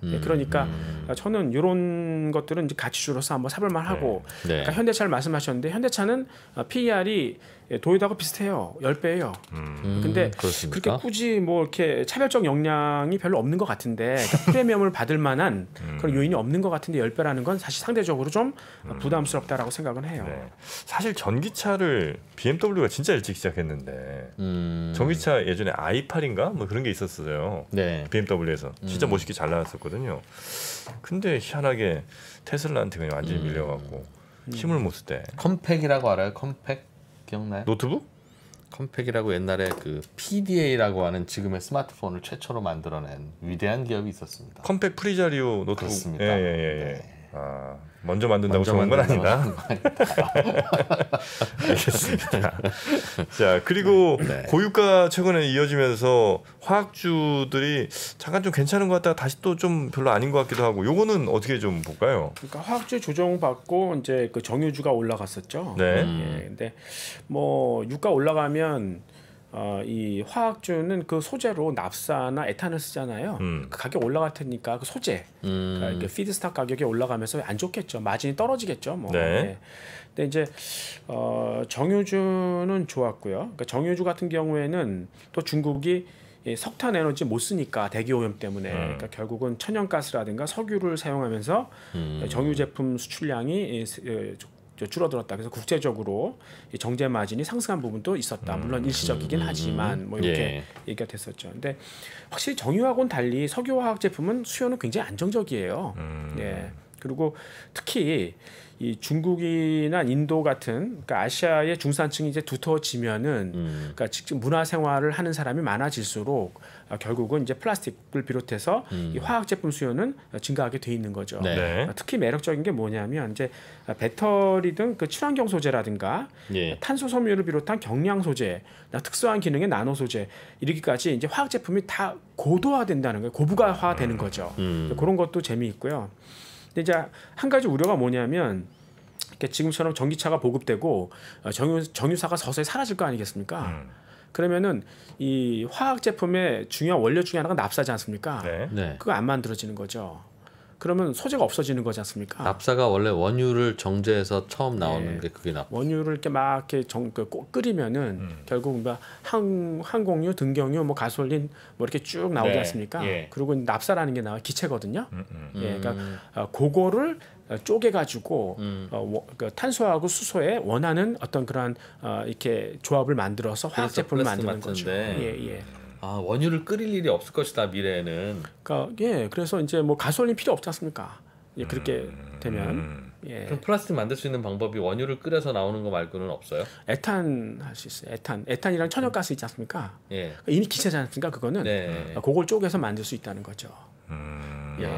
예, 음, 그러니까 음. 저는 이런 것들은 이제 가치주로서 한번 사볼만 네. 하고 네. 네. 니까 그러니까 현대차를 말씀하셨는데 현대차는 어, PER이 예, 도이다가 비슷해요. 10배예요. 음, 근데 그렇습니까? 그렇게 굳이 뭐 이렇게 차별적 역량이 별로 없는 것 같은데 그러니까 프리미엄을 받을 만한 음. 그런 요인이 없는 것 같은데 10배라는 건 사실 상대적으로 좀 음. 부담스럽다라고 생각은 해요. 네. 사실 전기차를 BMW가 진짜 일찍 시작했는데 음. 전기차 예전에 i8인가 뭐 그런 게 있었어요. 네. BMW에서 진짜 음. 멋있게 잘 나왔었거든요. 근데 희한하게 테슬라한테 그냥 완전히 음. 밀려갖고 힘을 못 쓰대. 컴팩이라고 알아요? 컴팩? 기억나요? 노트북? 컴팩이라고 옛날에 그 PDA라고 하는 지금의 스마트폰을 최초로 만들어낸 위대한 기업이 있었습니다. 컴팩 프리자리오 노트북. 그렇습니다. 예, 예, 예. 예. 네. 아. 먼저 만든다고 좋은 건 아니다. 알겠습니다. 자 그리고 네. 네. 고유가 최근에 이어지면서 화학주들이 잠깐 좀 괜찮은 것 같다가 다시 또 좀 별로 아닌 것 같기도 하고 요거는 어떻게 좀 볼까요? 그러니까 화학주 조정받고 이제 그 정유주가 올라갔었죠. 네. 음. 예, 근데 뭐 유가 올라가면 어, 이 화학주는 그 소재로 납사나 에탄을 쓰잖아요. 음. 그 가격 올라갈 테니까 그 소재, 음. 그러니까 피드스탁 가격이 올라가면서 안 좋겠죠. 마진이 떨어지겠죠. 뭐. 네. 네. 근데 이제 어, 정유주는 좋았고요. 그러니까 정유주 같은 경우에는 또 중국이 이 석탄 에너지 못 쓰니까 대기 오염 때문에 음. 그러니까 결국은 천연가스라든가 석유를 사용하면서 음. 정유 제품 수출량이 어, 그 줄어들었다. 그래서 국제적으로 이 정제 마진이 상승한 부분도 있었다. 음. 물론 일시적이긴 음. 하지만 뭐 이렇게 예. 얘기가 됐었죠. 근데 확실히 정유학원 달리 석유화학 제품은 수요는 굉장히 안정적이에요. 음. 예. 그리고 특히 이 중국이나 인도 같은 그러니까 아시아의 중산층이 이제 두터워지면은 음. 그러니까 직접 문화 생활을 하는 사람이 많아질수록 아, 결국은 이제 플라스틱을 비롯해서 음. 이 화학 제품 수요는 증가하게 돼 있는 거죠. 네. 네. 아, 특히 매력적인 게 뭐냐면 이제 아, 배터리 등그 친환경 소재라든가 예. 탄소 섬유를 비롯한 경량 소재, 특수한 기능의 나노 소재 이르기까지 이제 화학 제품이 다 고도화된다는 거예요. 고부가화되는 음. 거죠. 음. 그런 것도 재미있고요. 근데 이제 한 가지 우려가 뭐냐면 지금처럼 전기차가 보급되고 어, 정유, 정유사가 서서히 사라질 거 아니겠습니까? 음. 그러면은 이 화학 제품의 중요한 원료 중에 하나가 납사지 않습니까? 네. 네. 그거 안 만들어지는 거죠. 그러면 소재가 없어지는 거지 않습니까? 납사가 원래 원유를 정제해서 처음 나오는 네. 게 그게 납. 원유를 이렇게 막 이렇게 정, 그, 끓이면은 음. 결국 뭐 항, 항공유, 등경유, 뭐 가솔린 뭐 이렇게 쭉 나오지 네. 않습니까? 예. 그리고 납사라는 게 나와 기체거든요. 음, 음. 예, 그러니까 음. 어, 거를 쪼개가지고 음. 어, 그 탄소하고 수소에 원하는 어떤 그런 어, 이렇게 조합을 만들어서 화학 제품을 만드는 거죠. 예, 예. 아 원유를 끓일 일이 없을 것이다 미래에는. 그러니까 예 그래서 이제 뭐 가솔린 필요 없지 않습니까? 예, 그렇게 음... 음. 되면 예. 그럼 플라스틱 만들 수 있는 방법이 원유를 끓여서 나오는 거 말고는 없어요? 에탄 할 수 있어요. 에탄 에탄이랑 천연가스 있지 않습니까? 예. 그러니까 이미 기체지 않습니까? 그거는 네. 그러니까 그걸 쪼개서 만들 수 있다는 거죠. 음... 예.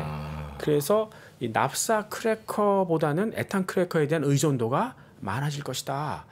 그래서 이 납사 크래커보다는 에탄 크래커에 대한 의존도가 많아질 것이다.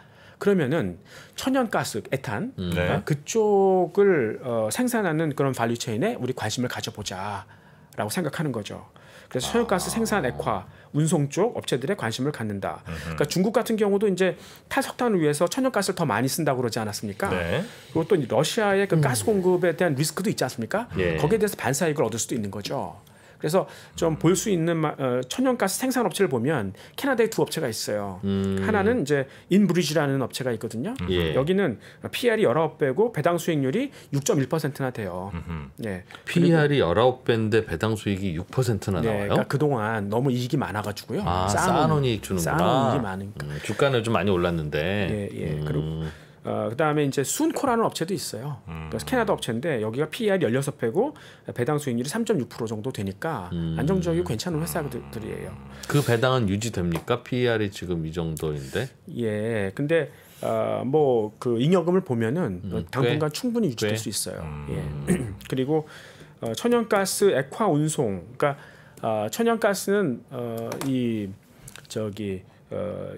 그러면은 천연가스 에탄 음. 네. 어, 그쪽을 어, 생산하는 그런 발류 체인에 우리 관심을 가져보자라고 생각하는 거죠. 그래서 아. 천연가스 아. 생산 액화 운송 쪽 업체들의 관심을 갖는다. 음흠. 그러니까 중국 같은 경우도 이제 탈석탄을 위해서 천연가스를 더 많이 쓴다고 그러지 않았습니까? 네. 그리고 또 러시아의 그 가스 음. 공급에 대한 리스크도 있지 않습니까? 예. 거기에 대해서 반사익을 얻을 수도 있는 거죠. 그래서 좀 볼 수 있는 어, 천연가스 생산 업체를 보면 캐나다에 두 업체가 있어요. 음. 하나는 이제 인브리지라는 업체가 있거든요. 예. 여기는 PR이 19배고 배당 수익률이 6.1%나 돼요. 음흠. 예. PR이 19배인데 배당 수익이 6%나 네, 나와요? 그러니까 그동안 너무 이익이 많아 가지고요. 아, 쌓놓은은 이익 주는구나. 쌓놓은 이익이 많으니까. 음, 주가는 좀 많이 올랐는데. 예, 예. 음. 그리고 어, 그다음에 이제 순코라는 업체도 있어요. 그러니까 음. 그래서 캐나다 업체인데 여기가 PER 16배고 배당 수익률이 3.6% 정도 되니까 음. 안정적이고 괜찮은 회사들이에요. 그 배당은 유지됩니까? PER이 지금 이 정도인데? 예. 근데 어, 뭐그 잉여금을 보면은 음, 뭐 당분간 꽤? 충분히 유지될 꽤? 수 있어요. 음. 예. 그리고 어, 천연가스 액화 운송 그러니까 어, 천연가스는 어, 이 저기 어,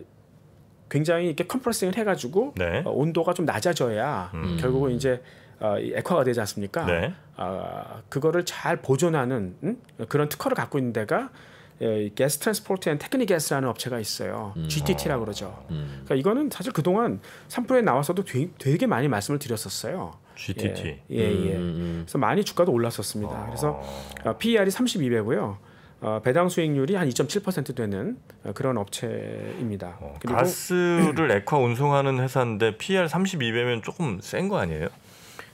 굉장히 이렇게 컴프레싱을 해가지고 네. 어, 온도가 좀 낮아져야 음. 결국은 이제 어, 액화가 되지 않습니까? 네. 어, 그거를 잘 보존하는 음? 그런 특허를 갖고 있는 데가 예, 게스 트랜스포트 앤 테크닉 게스라는 업체가 있어요. 음. GTT라고 아. 그러죠. 음. 그러니까 이거는 사실 그동안 3프로에 나와서도 되게, 되게 많이 말씀을 드렸었어요. GTT. 예, 예. 예. 음, 음, 음. 그래서 많이 주가도 올랐었습니다. 아. 그래서 어, PER이 32배고요. 어, 배당 수익률이 한 2.7% 되는 어, 그런 업체입니다. 어, 그리고 가스를 액화 운송하는 회사인데 PR 32배면 조금 센 거 아니에요?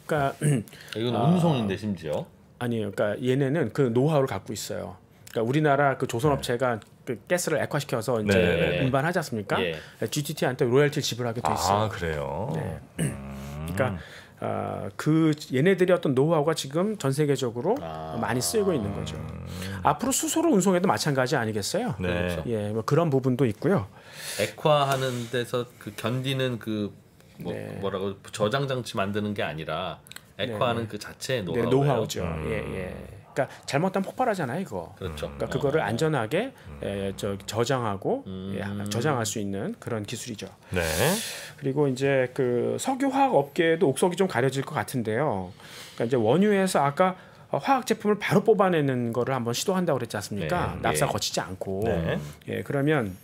그러니까 이건 아, 운송인데 심지어 아니에요. 그러니까 얘네는 그 노하우를 갖고 있어요. 그러니까 우리나라 그 조선업체가 네. 그 가스를 액화시켜서 이제 네. 네, 네. 운반하지 않습니까? 예. 네. GTT한테 로열티 지불하게 돼 아, 있어요. 아 그래요. 네. 음. 그러니까 어, 그 얘네들이 어떤 노하우가 지금 전 세계적으로 아. 많이 쓰이고 있는 거죠. 음. 앞으로 수소로 운송해도 마찬가지 아니겠어요? 네. 그렇죠. 예, 뭐 그런 부분도 있고요. 액화하는 데서 그 견디는 그 뭐, 네. 라고 저장 장치 만드는 게 아니라 네, 액화하는 네. 그 자체의 네, 노하우예 노하우죠. 음. 예, 예. 그러니까 잘못하면 폭발하잖아요, 이거. 그렇죠. 그러니까 음. 그거를 음. 안전하게 에, 음. 예, 저 저장하고 예, 저장할 수 있는 그런 기술이죠. 네. 그리고 이제 그 석유화학 업계에도 옥석이 좀 가려질 것 같은데요. 그러니까 이제 원유에서 아까 화학 제품을 바로 뽑아내는 거를 한번 시도한다고 그랬지 않습니까? 네, 납사 예. 거치지 않고. 네. 예, 그러면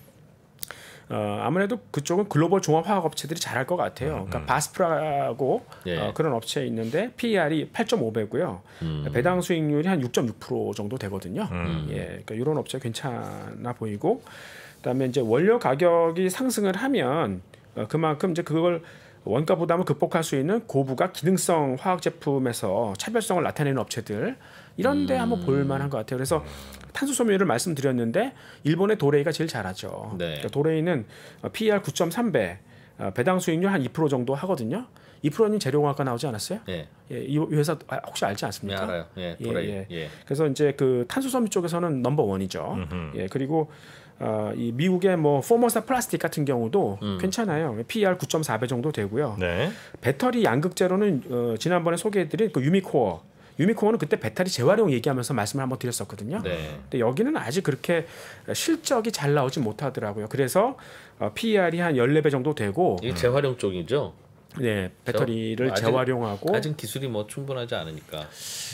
어, 아무래도 그쪽은 글로벌 종합 화학 업체들이 잘할 것 같아요. 음, 그러니까 음. 바스프라고 예. 어, 그런 업체 있는데 PER이 8.5배고요. 음. 그러니까 배당 수익률이 한 6.6% 정도 되거든요. 음. 예, 그러니까 이런 업체 괜찮아 보이고 그다음에 이제 원료 가격이 상승을 하면 어, 그만큼 이제 그걸 원가 부담을 극복할 수 있는 고부가 기능성 화학 제품에서 차별성을 나타내는 업체들 이런데 음. 한번 볼만한 것 같아요. 그래서 탄소 소멸을 말씀드렸는데 일본의 도레이가 제일 잘하죠. 네. 그러니까 도레이는 어, PER 9.3배 어, 배당 수익률 한 2% 정도 하거든요. 2%는 재료공학과 나오지 않았어요? 예. 예. 이 회사 아, 혹시 알지 않습니까? 예, 알아요. 예, 도레이. 예, 예. 예. 그래서 이제 그 탄소 섬유 쪽에서는 넘버 원이죠. 예. 그리고 어, 이 미국의 뭐 포머사 플라스틱 같은 경우도 음. 괜찮아요. PER 9.4배 정도 되고요. 네. 배터리 양극재로는 어, 지난번에 소개해드린 그 유미코어 유미코어는 그때 배터리 재활용 얘기하면서 말씀을 한번 드렸었거든요. 네. 근데 여기는 아직 그렇게 실적이 잘 나오지 못하더라고요. 그래서 어, PER이 한 14배 정도 되고 이 재활용 쪽이죠. 네, 배터리를 그렇죠? 아직, 재활용하고 아직 기술이 뭐 충분하지 않으니까.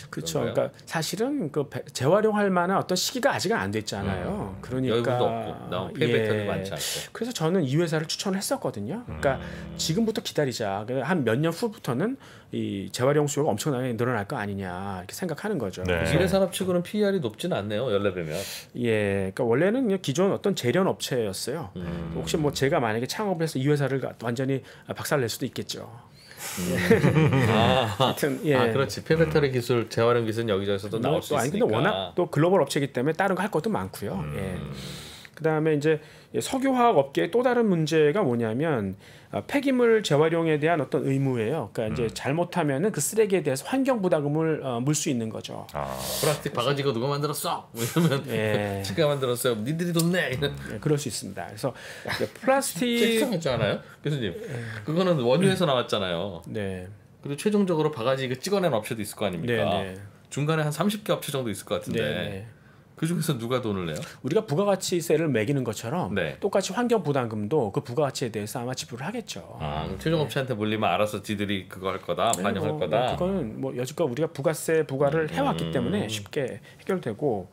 그렇죠. 그러니까 사실은 그 배, 재활용할 만한 어떤 시기가 아직은 안 됐잖아요. 음, 그러니까 여유도 없고, 어, 폐배터리 예, 많지 않고. 그래서 저는 이 회사를 추천을 했었거든요. 그러니까 음. 지금부터 기다리자. 한 몇 년 후부터는 이 재활용 수요가 엄청나게 늘어날 거 아니냐 이렇게 생각하는 거죠. 네. 미래 산업 측으로는 PER이 높진 않네요. 연례배면. 예, 그러니까 원래는 기존 어떤 재련 업체였어요. 음. 혹시 뭐 제가 만약에 창업을 해서 이 회사를 완전히 박살낼 수도 있겠죠. 음. 아, 하여튼 예. 아, 그런 지폐 배터리 기술 재활용 기술은 여기저기서도 뭐 나올 수 있으니까. 아니 근데 워낙 또 글로벌 업체이기 때문에 다른 거할 것도 많고요. 예. 음. 예. 그다음에 이제 예, 석유화학 업계의 또 다른 문제가 뭐냐면 아, 폐기물 재활용에 대한 어떤 의무예요. 그러니까 음. 이제 잘못하면은 그 쓰레기에 대해서 환경 부담금을 어, 물수 있는 거죠. 아. 플라스틱 바가지가 누가 만들었어? 왜냐면 뭐 예. 제가 만들었어요. 니들이 돈내. 음. 예, 그럴 수 있습니다. 그래서 플라스틱 책상했지 아요 교수님? 예. 그거는 원유에서 나왔잖아요. 네. 그리고 최종적으로 바가지 이거 찍어낸 업체도 있을 거 아닙니까? 네네. 네. 중간에 한 30개 업체 정도 있을 것 같은데. 네네. 네. 그 중에서 누가 돈을 내요? 우리가 부가가치세를 매기는 것처럼 네. 똑같이 환경 부담금도 그 부가가치에 대해서 아마 지불을 하겠죠. 아, 최종업체한테 물리면 알아서 지들이 그거 할 거다, 네, 반영할 뭐, 거다. 뭐 그거는 뭐 여지껏 우리가 부가세 부과를 음. 해왔기 음. 때문에 쉽게 해결되고.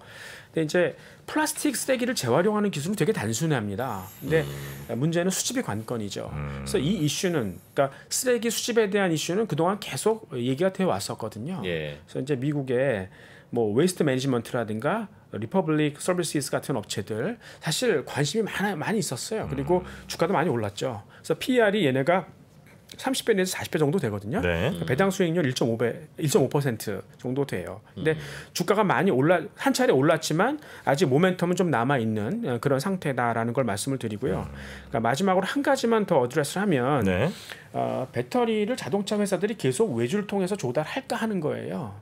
근데 이제 플라스틱 쓰레기를 재활용하는 기술은 되게 단순합니다. 근데 음. 문제는 수집이 관건이죠. 음. 그래서 이 이슈는 그러니까 쓰레기 수집에 대한 이슈는 그동안 계속 얘기가 되어 왔었거든요. 예. 그래서 이제 미국의 뭐 웨이스트 매니지먼트라든가 리퍼블릭 서비스 같은 업체들 사실 관심이 많아, 많이 있었어요. 그리고 음. 주가도 많이 올랐죠. 그래서 PER이 얘네가 30배 내지 40배 정도 되거든요. 네. 그러니까 배당 수익률 1.5배, 1.5% 정도 돼요. 근데 음. 주가가 많이 올라 한 차례 올랐지만 아직 모멘텀은 좀 남아 있는 어, 그런 상태다라는 걸 말씀을 드리고요. 음. 그러니까 마지막으로 한 가지만 더 어드레스를 하면 네. 어, 배터리를 자동차 회사들이 계속 외주를 통해서 조달할까 하는 거예요.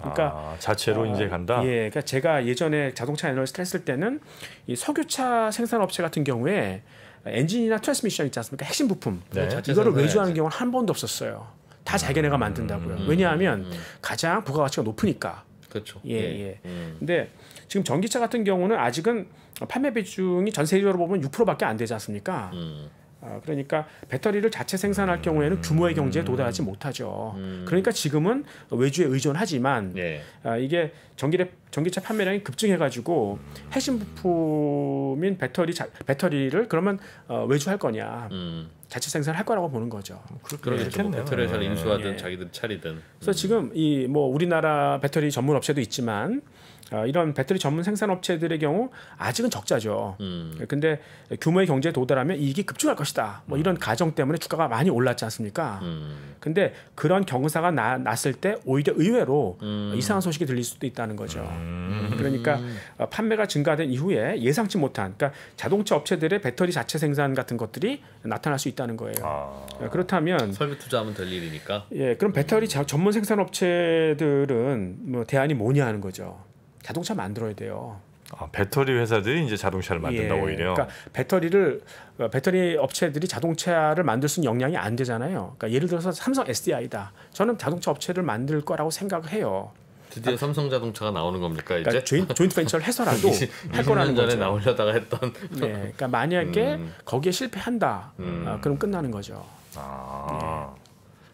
그러니까 아, 자체로 어, 이제 간다. 예, 그러니까 제가 예전에 자동차 에너지를 했을 때는 이 석유차 생산업체 같은 경우에 엔진이나 트랜스미션 있지 않습니까? 핵심 부품 네. 네 이거를 외주하는 네. 경우는 한 번도 없었어요. 다 자기네가 음, 만든다고요. 음, 왜냐하면 음. 가장 부가가치가 높으니까. 그렇죠. 예, 예. 예. 음. 근데 지금 전기차 같은 경우는 아직은 판매 비중이 전 세계적으로 보면 6%밖에 안 되지 않습니까? 음. 아, 그러니까 배터리를 자체 생산할 경우에는 규모의 경제에 음. 도달하지 못하죠. 음. 그러니까 지금은 외주에 의존하지만 네. 이게 전기래, 전기차 판매량이 급증해가지고 핵심 부품인 배터리 자, 배터리를 그러면 어, 외주할 거냐? 음. 자체 생산할 거라고 보는 거죠. 그렇겠죠. 뭐 배터리를 잘 예. 인수하든 예. 자기들 차리든. 그래서 지금 이 뭐 우리나라 배터리 전문 업체도 있지만 아, 이런 배터리 전문 생산 업체들의 경우 아직은 적자죠. 음. 예, 근데 규모의 경제에 도달하면 이익이 급증할 것이다. 뭐 음. 이런 가정 때문에 주가가 많이 올랐지 않습니까? 음. 근데 그런 경사가 나, 났을 때 오히려 의외로 음. 이상한 소식이 들릴 수도 있다는 거죠. 음. 그러니까 어, 판매가 증가된 이후에 예상치 못한 그러니까 자동차 업체들의 배터리 자체 생산 같은 것들이 나타날 수 있다는 거예요. 아. 예, 그렇다면 설비 투자하면 될 일이니까. 예, 그럼 배터리 음. 자, 전문 생산 업체들은 뭐 대안이 뭐냐 하는 거죠. 자동차 만들어야 돼요. 아, 배터리 회사들이 이제 자동차를 만든다 예, 오히려. 그러니까 배터리를 그러니까 배터리 업체들이 자동차를 만들 수 있는 역량이 안 되잖아요. 그러니까 예를 들어서 삼성 SDI다. 저는 자동차 업체를 만들 거라고 생각을 해요. 드디어 그러니까 삼성 자동차가 나오는 겁니까 그러니까 조인, 조인트 벤처를 해서라도 할 거라는 전에 나오려다가 했던. 예, 그러니까 만약에 음. 거기에 실패한다, 음. 아, 그럼 끝나는 거죠. 아. 예.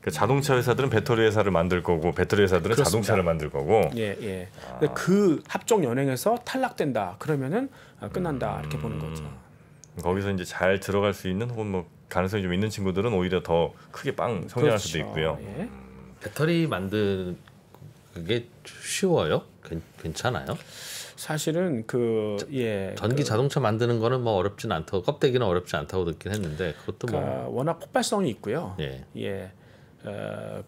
그러니까 자동차 회사들은 배터리 회사를 만들 거고 배터리 회사들은 그렇습니다. 자동차를 만들 거고. 예, 예. 아. 그 합종 연행에서 탈락된다. 그러면은 아, 끝난다. 음. 이렇게 보는 음. 거죠. 거기서 이제 잘 들어갈 수 있는 혹은 뭐 가능성이 좀 있는 친구들은 오히려 더 크게 빵 성장할 그렇죠. 수도 있고요. 예. 음. 배터리 만든 그게 쉬워요? 괜찮아요? 사실은 그 예, 전기 그 자동차 만드는 거는 뭐 어렵진 않다고 껍데기는 어렵지 않다고 듣긴 했는데 그것도 그뭐 그러니까 워낙 폭발성이 있고요. 예. 예.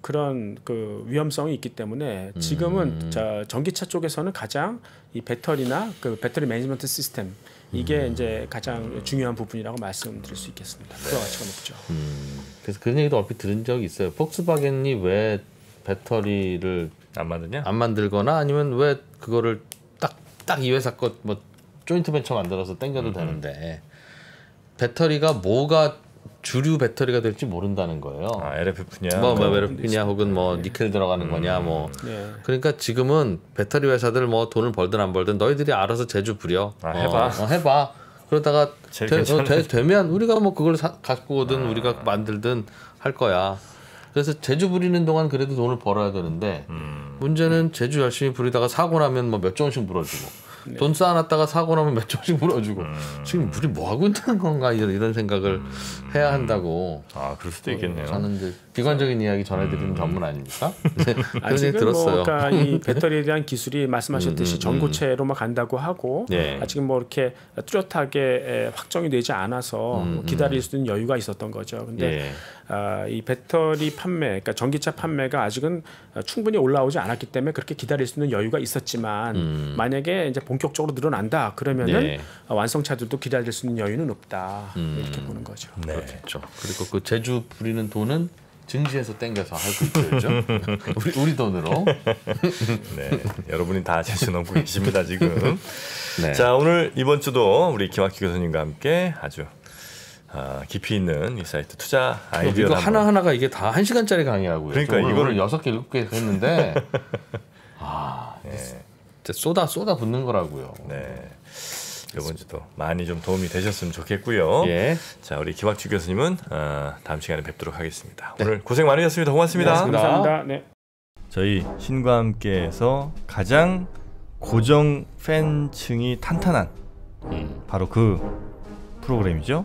그런 그 위험성이 있기 때문에 지금은 음. 자, 전기차 쪽에서는 가장 이 배터리나 그 배터리 매니지먼트 시스템 이게 음. 이제 가장 중요한 부분이라고 말씀드릴 수 있겠습니다. 그 가치가 높죠. 음. 그래서 그런 얘기도 얼핏 들은 적이 있어요. 폭스바겐이 왜 배터리를 안 만드냐? 안 만들거나 아니면 왜 그거를 딱 딱 이 회사 것뭐 조인트 벤처 만들어서 땡겨도 음, 음. 되는데 배터리가 뭐가 주류 배터리가 될지 모른다는 거예요. 아, LFP냐, 뭐, 뭐 LFP냐 네. 혹은 뭐 네. 니켈 들어가는 거냐 음. 뭐. 예. 그러니까 지금은 배터리 회사들 뭐 돈을 벌든 안 벌든 너희들이 알아서 제주 부려. 아, 해봐. 어, 어, 해봐. 그러다가 되, 어, 되, 면 우리가 뭐 그걸 사, 갖고 오든 아. 우리가 만들든 할 거야. 그래서 제주 부리는 동안 그래도 돈을 벌어야 되는데 음. 문제는 제주 열심히 부리다가 사고 나면 뭐몇 조원씩 물어주고. 네. 돈 쌓아놨다가 사고 나면 몇 조씩 물어주고 음. 지금 우리 뭐 하고 있는 건가 이런, 생각을 음. 해야 한다고. 아 그럴 수도 있겠네요. 저는 이제 비관적인 이야기 전해드리는 음. 전문 아닙니까? 네, 아직 뭐 들었어요. 그러니까 이 네. 배터리에 대한 기술이 말씀하셨듯이 음, 음, 음. 전고체로만 간다고 하고 네. 아직 뭐 이렇게 뚜렷하게 확정이 되지 않아서 뭐 기다릴 수 있는 여유가 있었던 거죠. 근데 예. 아, 이 배터리 판매, 그러니까 전기차 판매가 아직은 어, 충분히 올라오지 않았기 때문에 그렇게 기다릴 수 있는 여유가 있었지만 음. 만약에 이제 본격적으로 늘어난다 그러면은 네. 어, 완성차들도 기다릴 수 있는 여유는 없다 음. 이렇게 보는 거죠. 네. 그렇겠죠. 그리고 그 제주 부리는 돈은 증시에서 땡겨서 할고 있죠. 우리, 우리 돈으로. 네, 여러분이 다 제주 넘고 계십니다 지금. 네. 자 오늘 이번 주도 우리 김학기 교수님과 함께 아주 아, 깊이 있는 이 사이트 투자 그러니까 아이디어 이거 하나 하나가 이게 다한 시간짜리 강의하고요. 그러니까 이거를 여섯 개 일곱 개 했는데 아 네. 진짜 쏟아 쏟아 붙는 거라고요. 네. 이번 주도 많이 좀 도움이 되셨으면 좋겠고요. 예. 자 우리 김학주 교수님은 어, 다음 시간에 뵙도록 하겠습니다. 네. 오늘 고생 많으셨습니다. 고맙습니다. 고 감사합니다. 네. 저희 신과 함께에서 가장 고정 팬층이 탄탄한 음. 바로 그 프로그램이죠.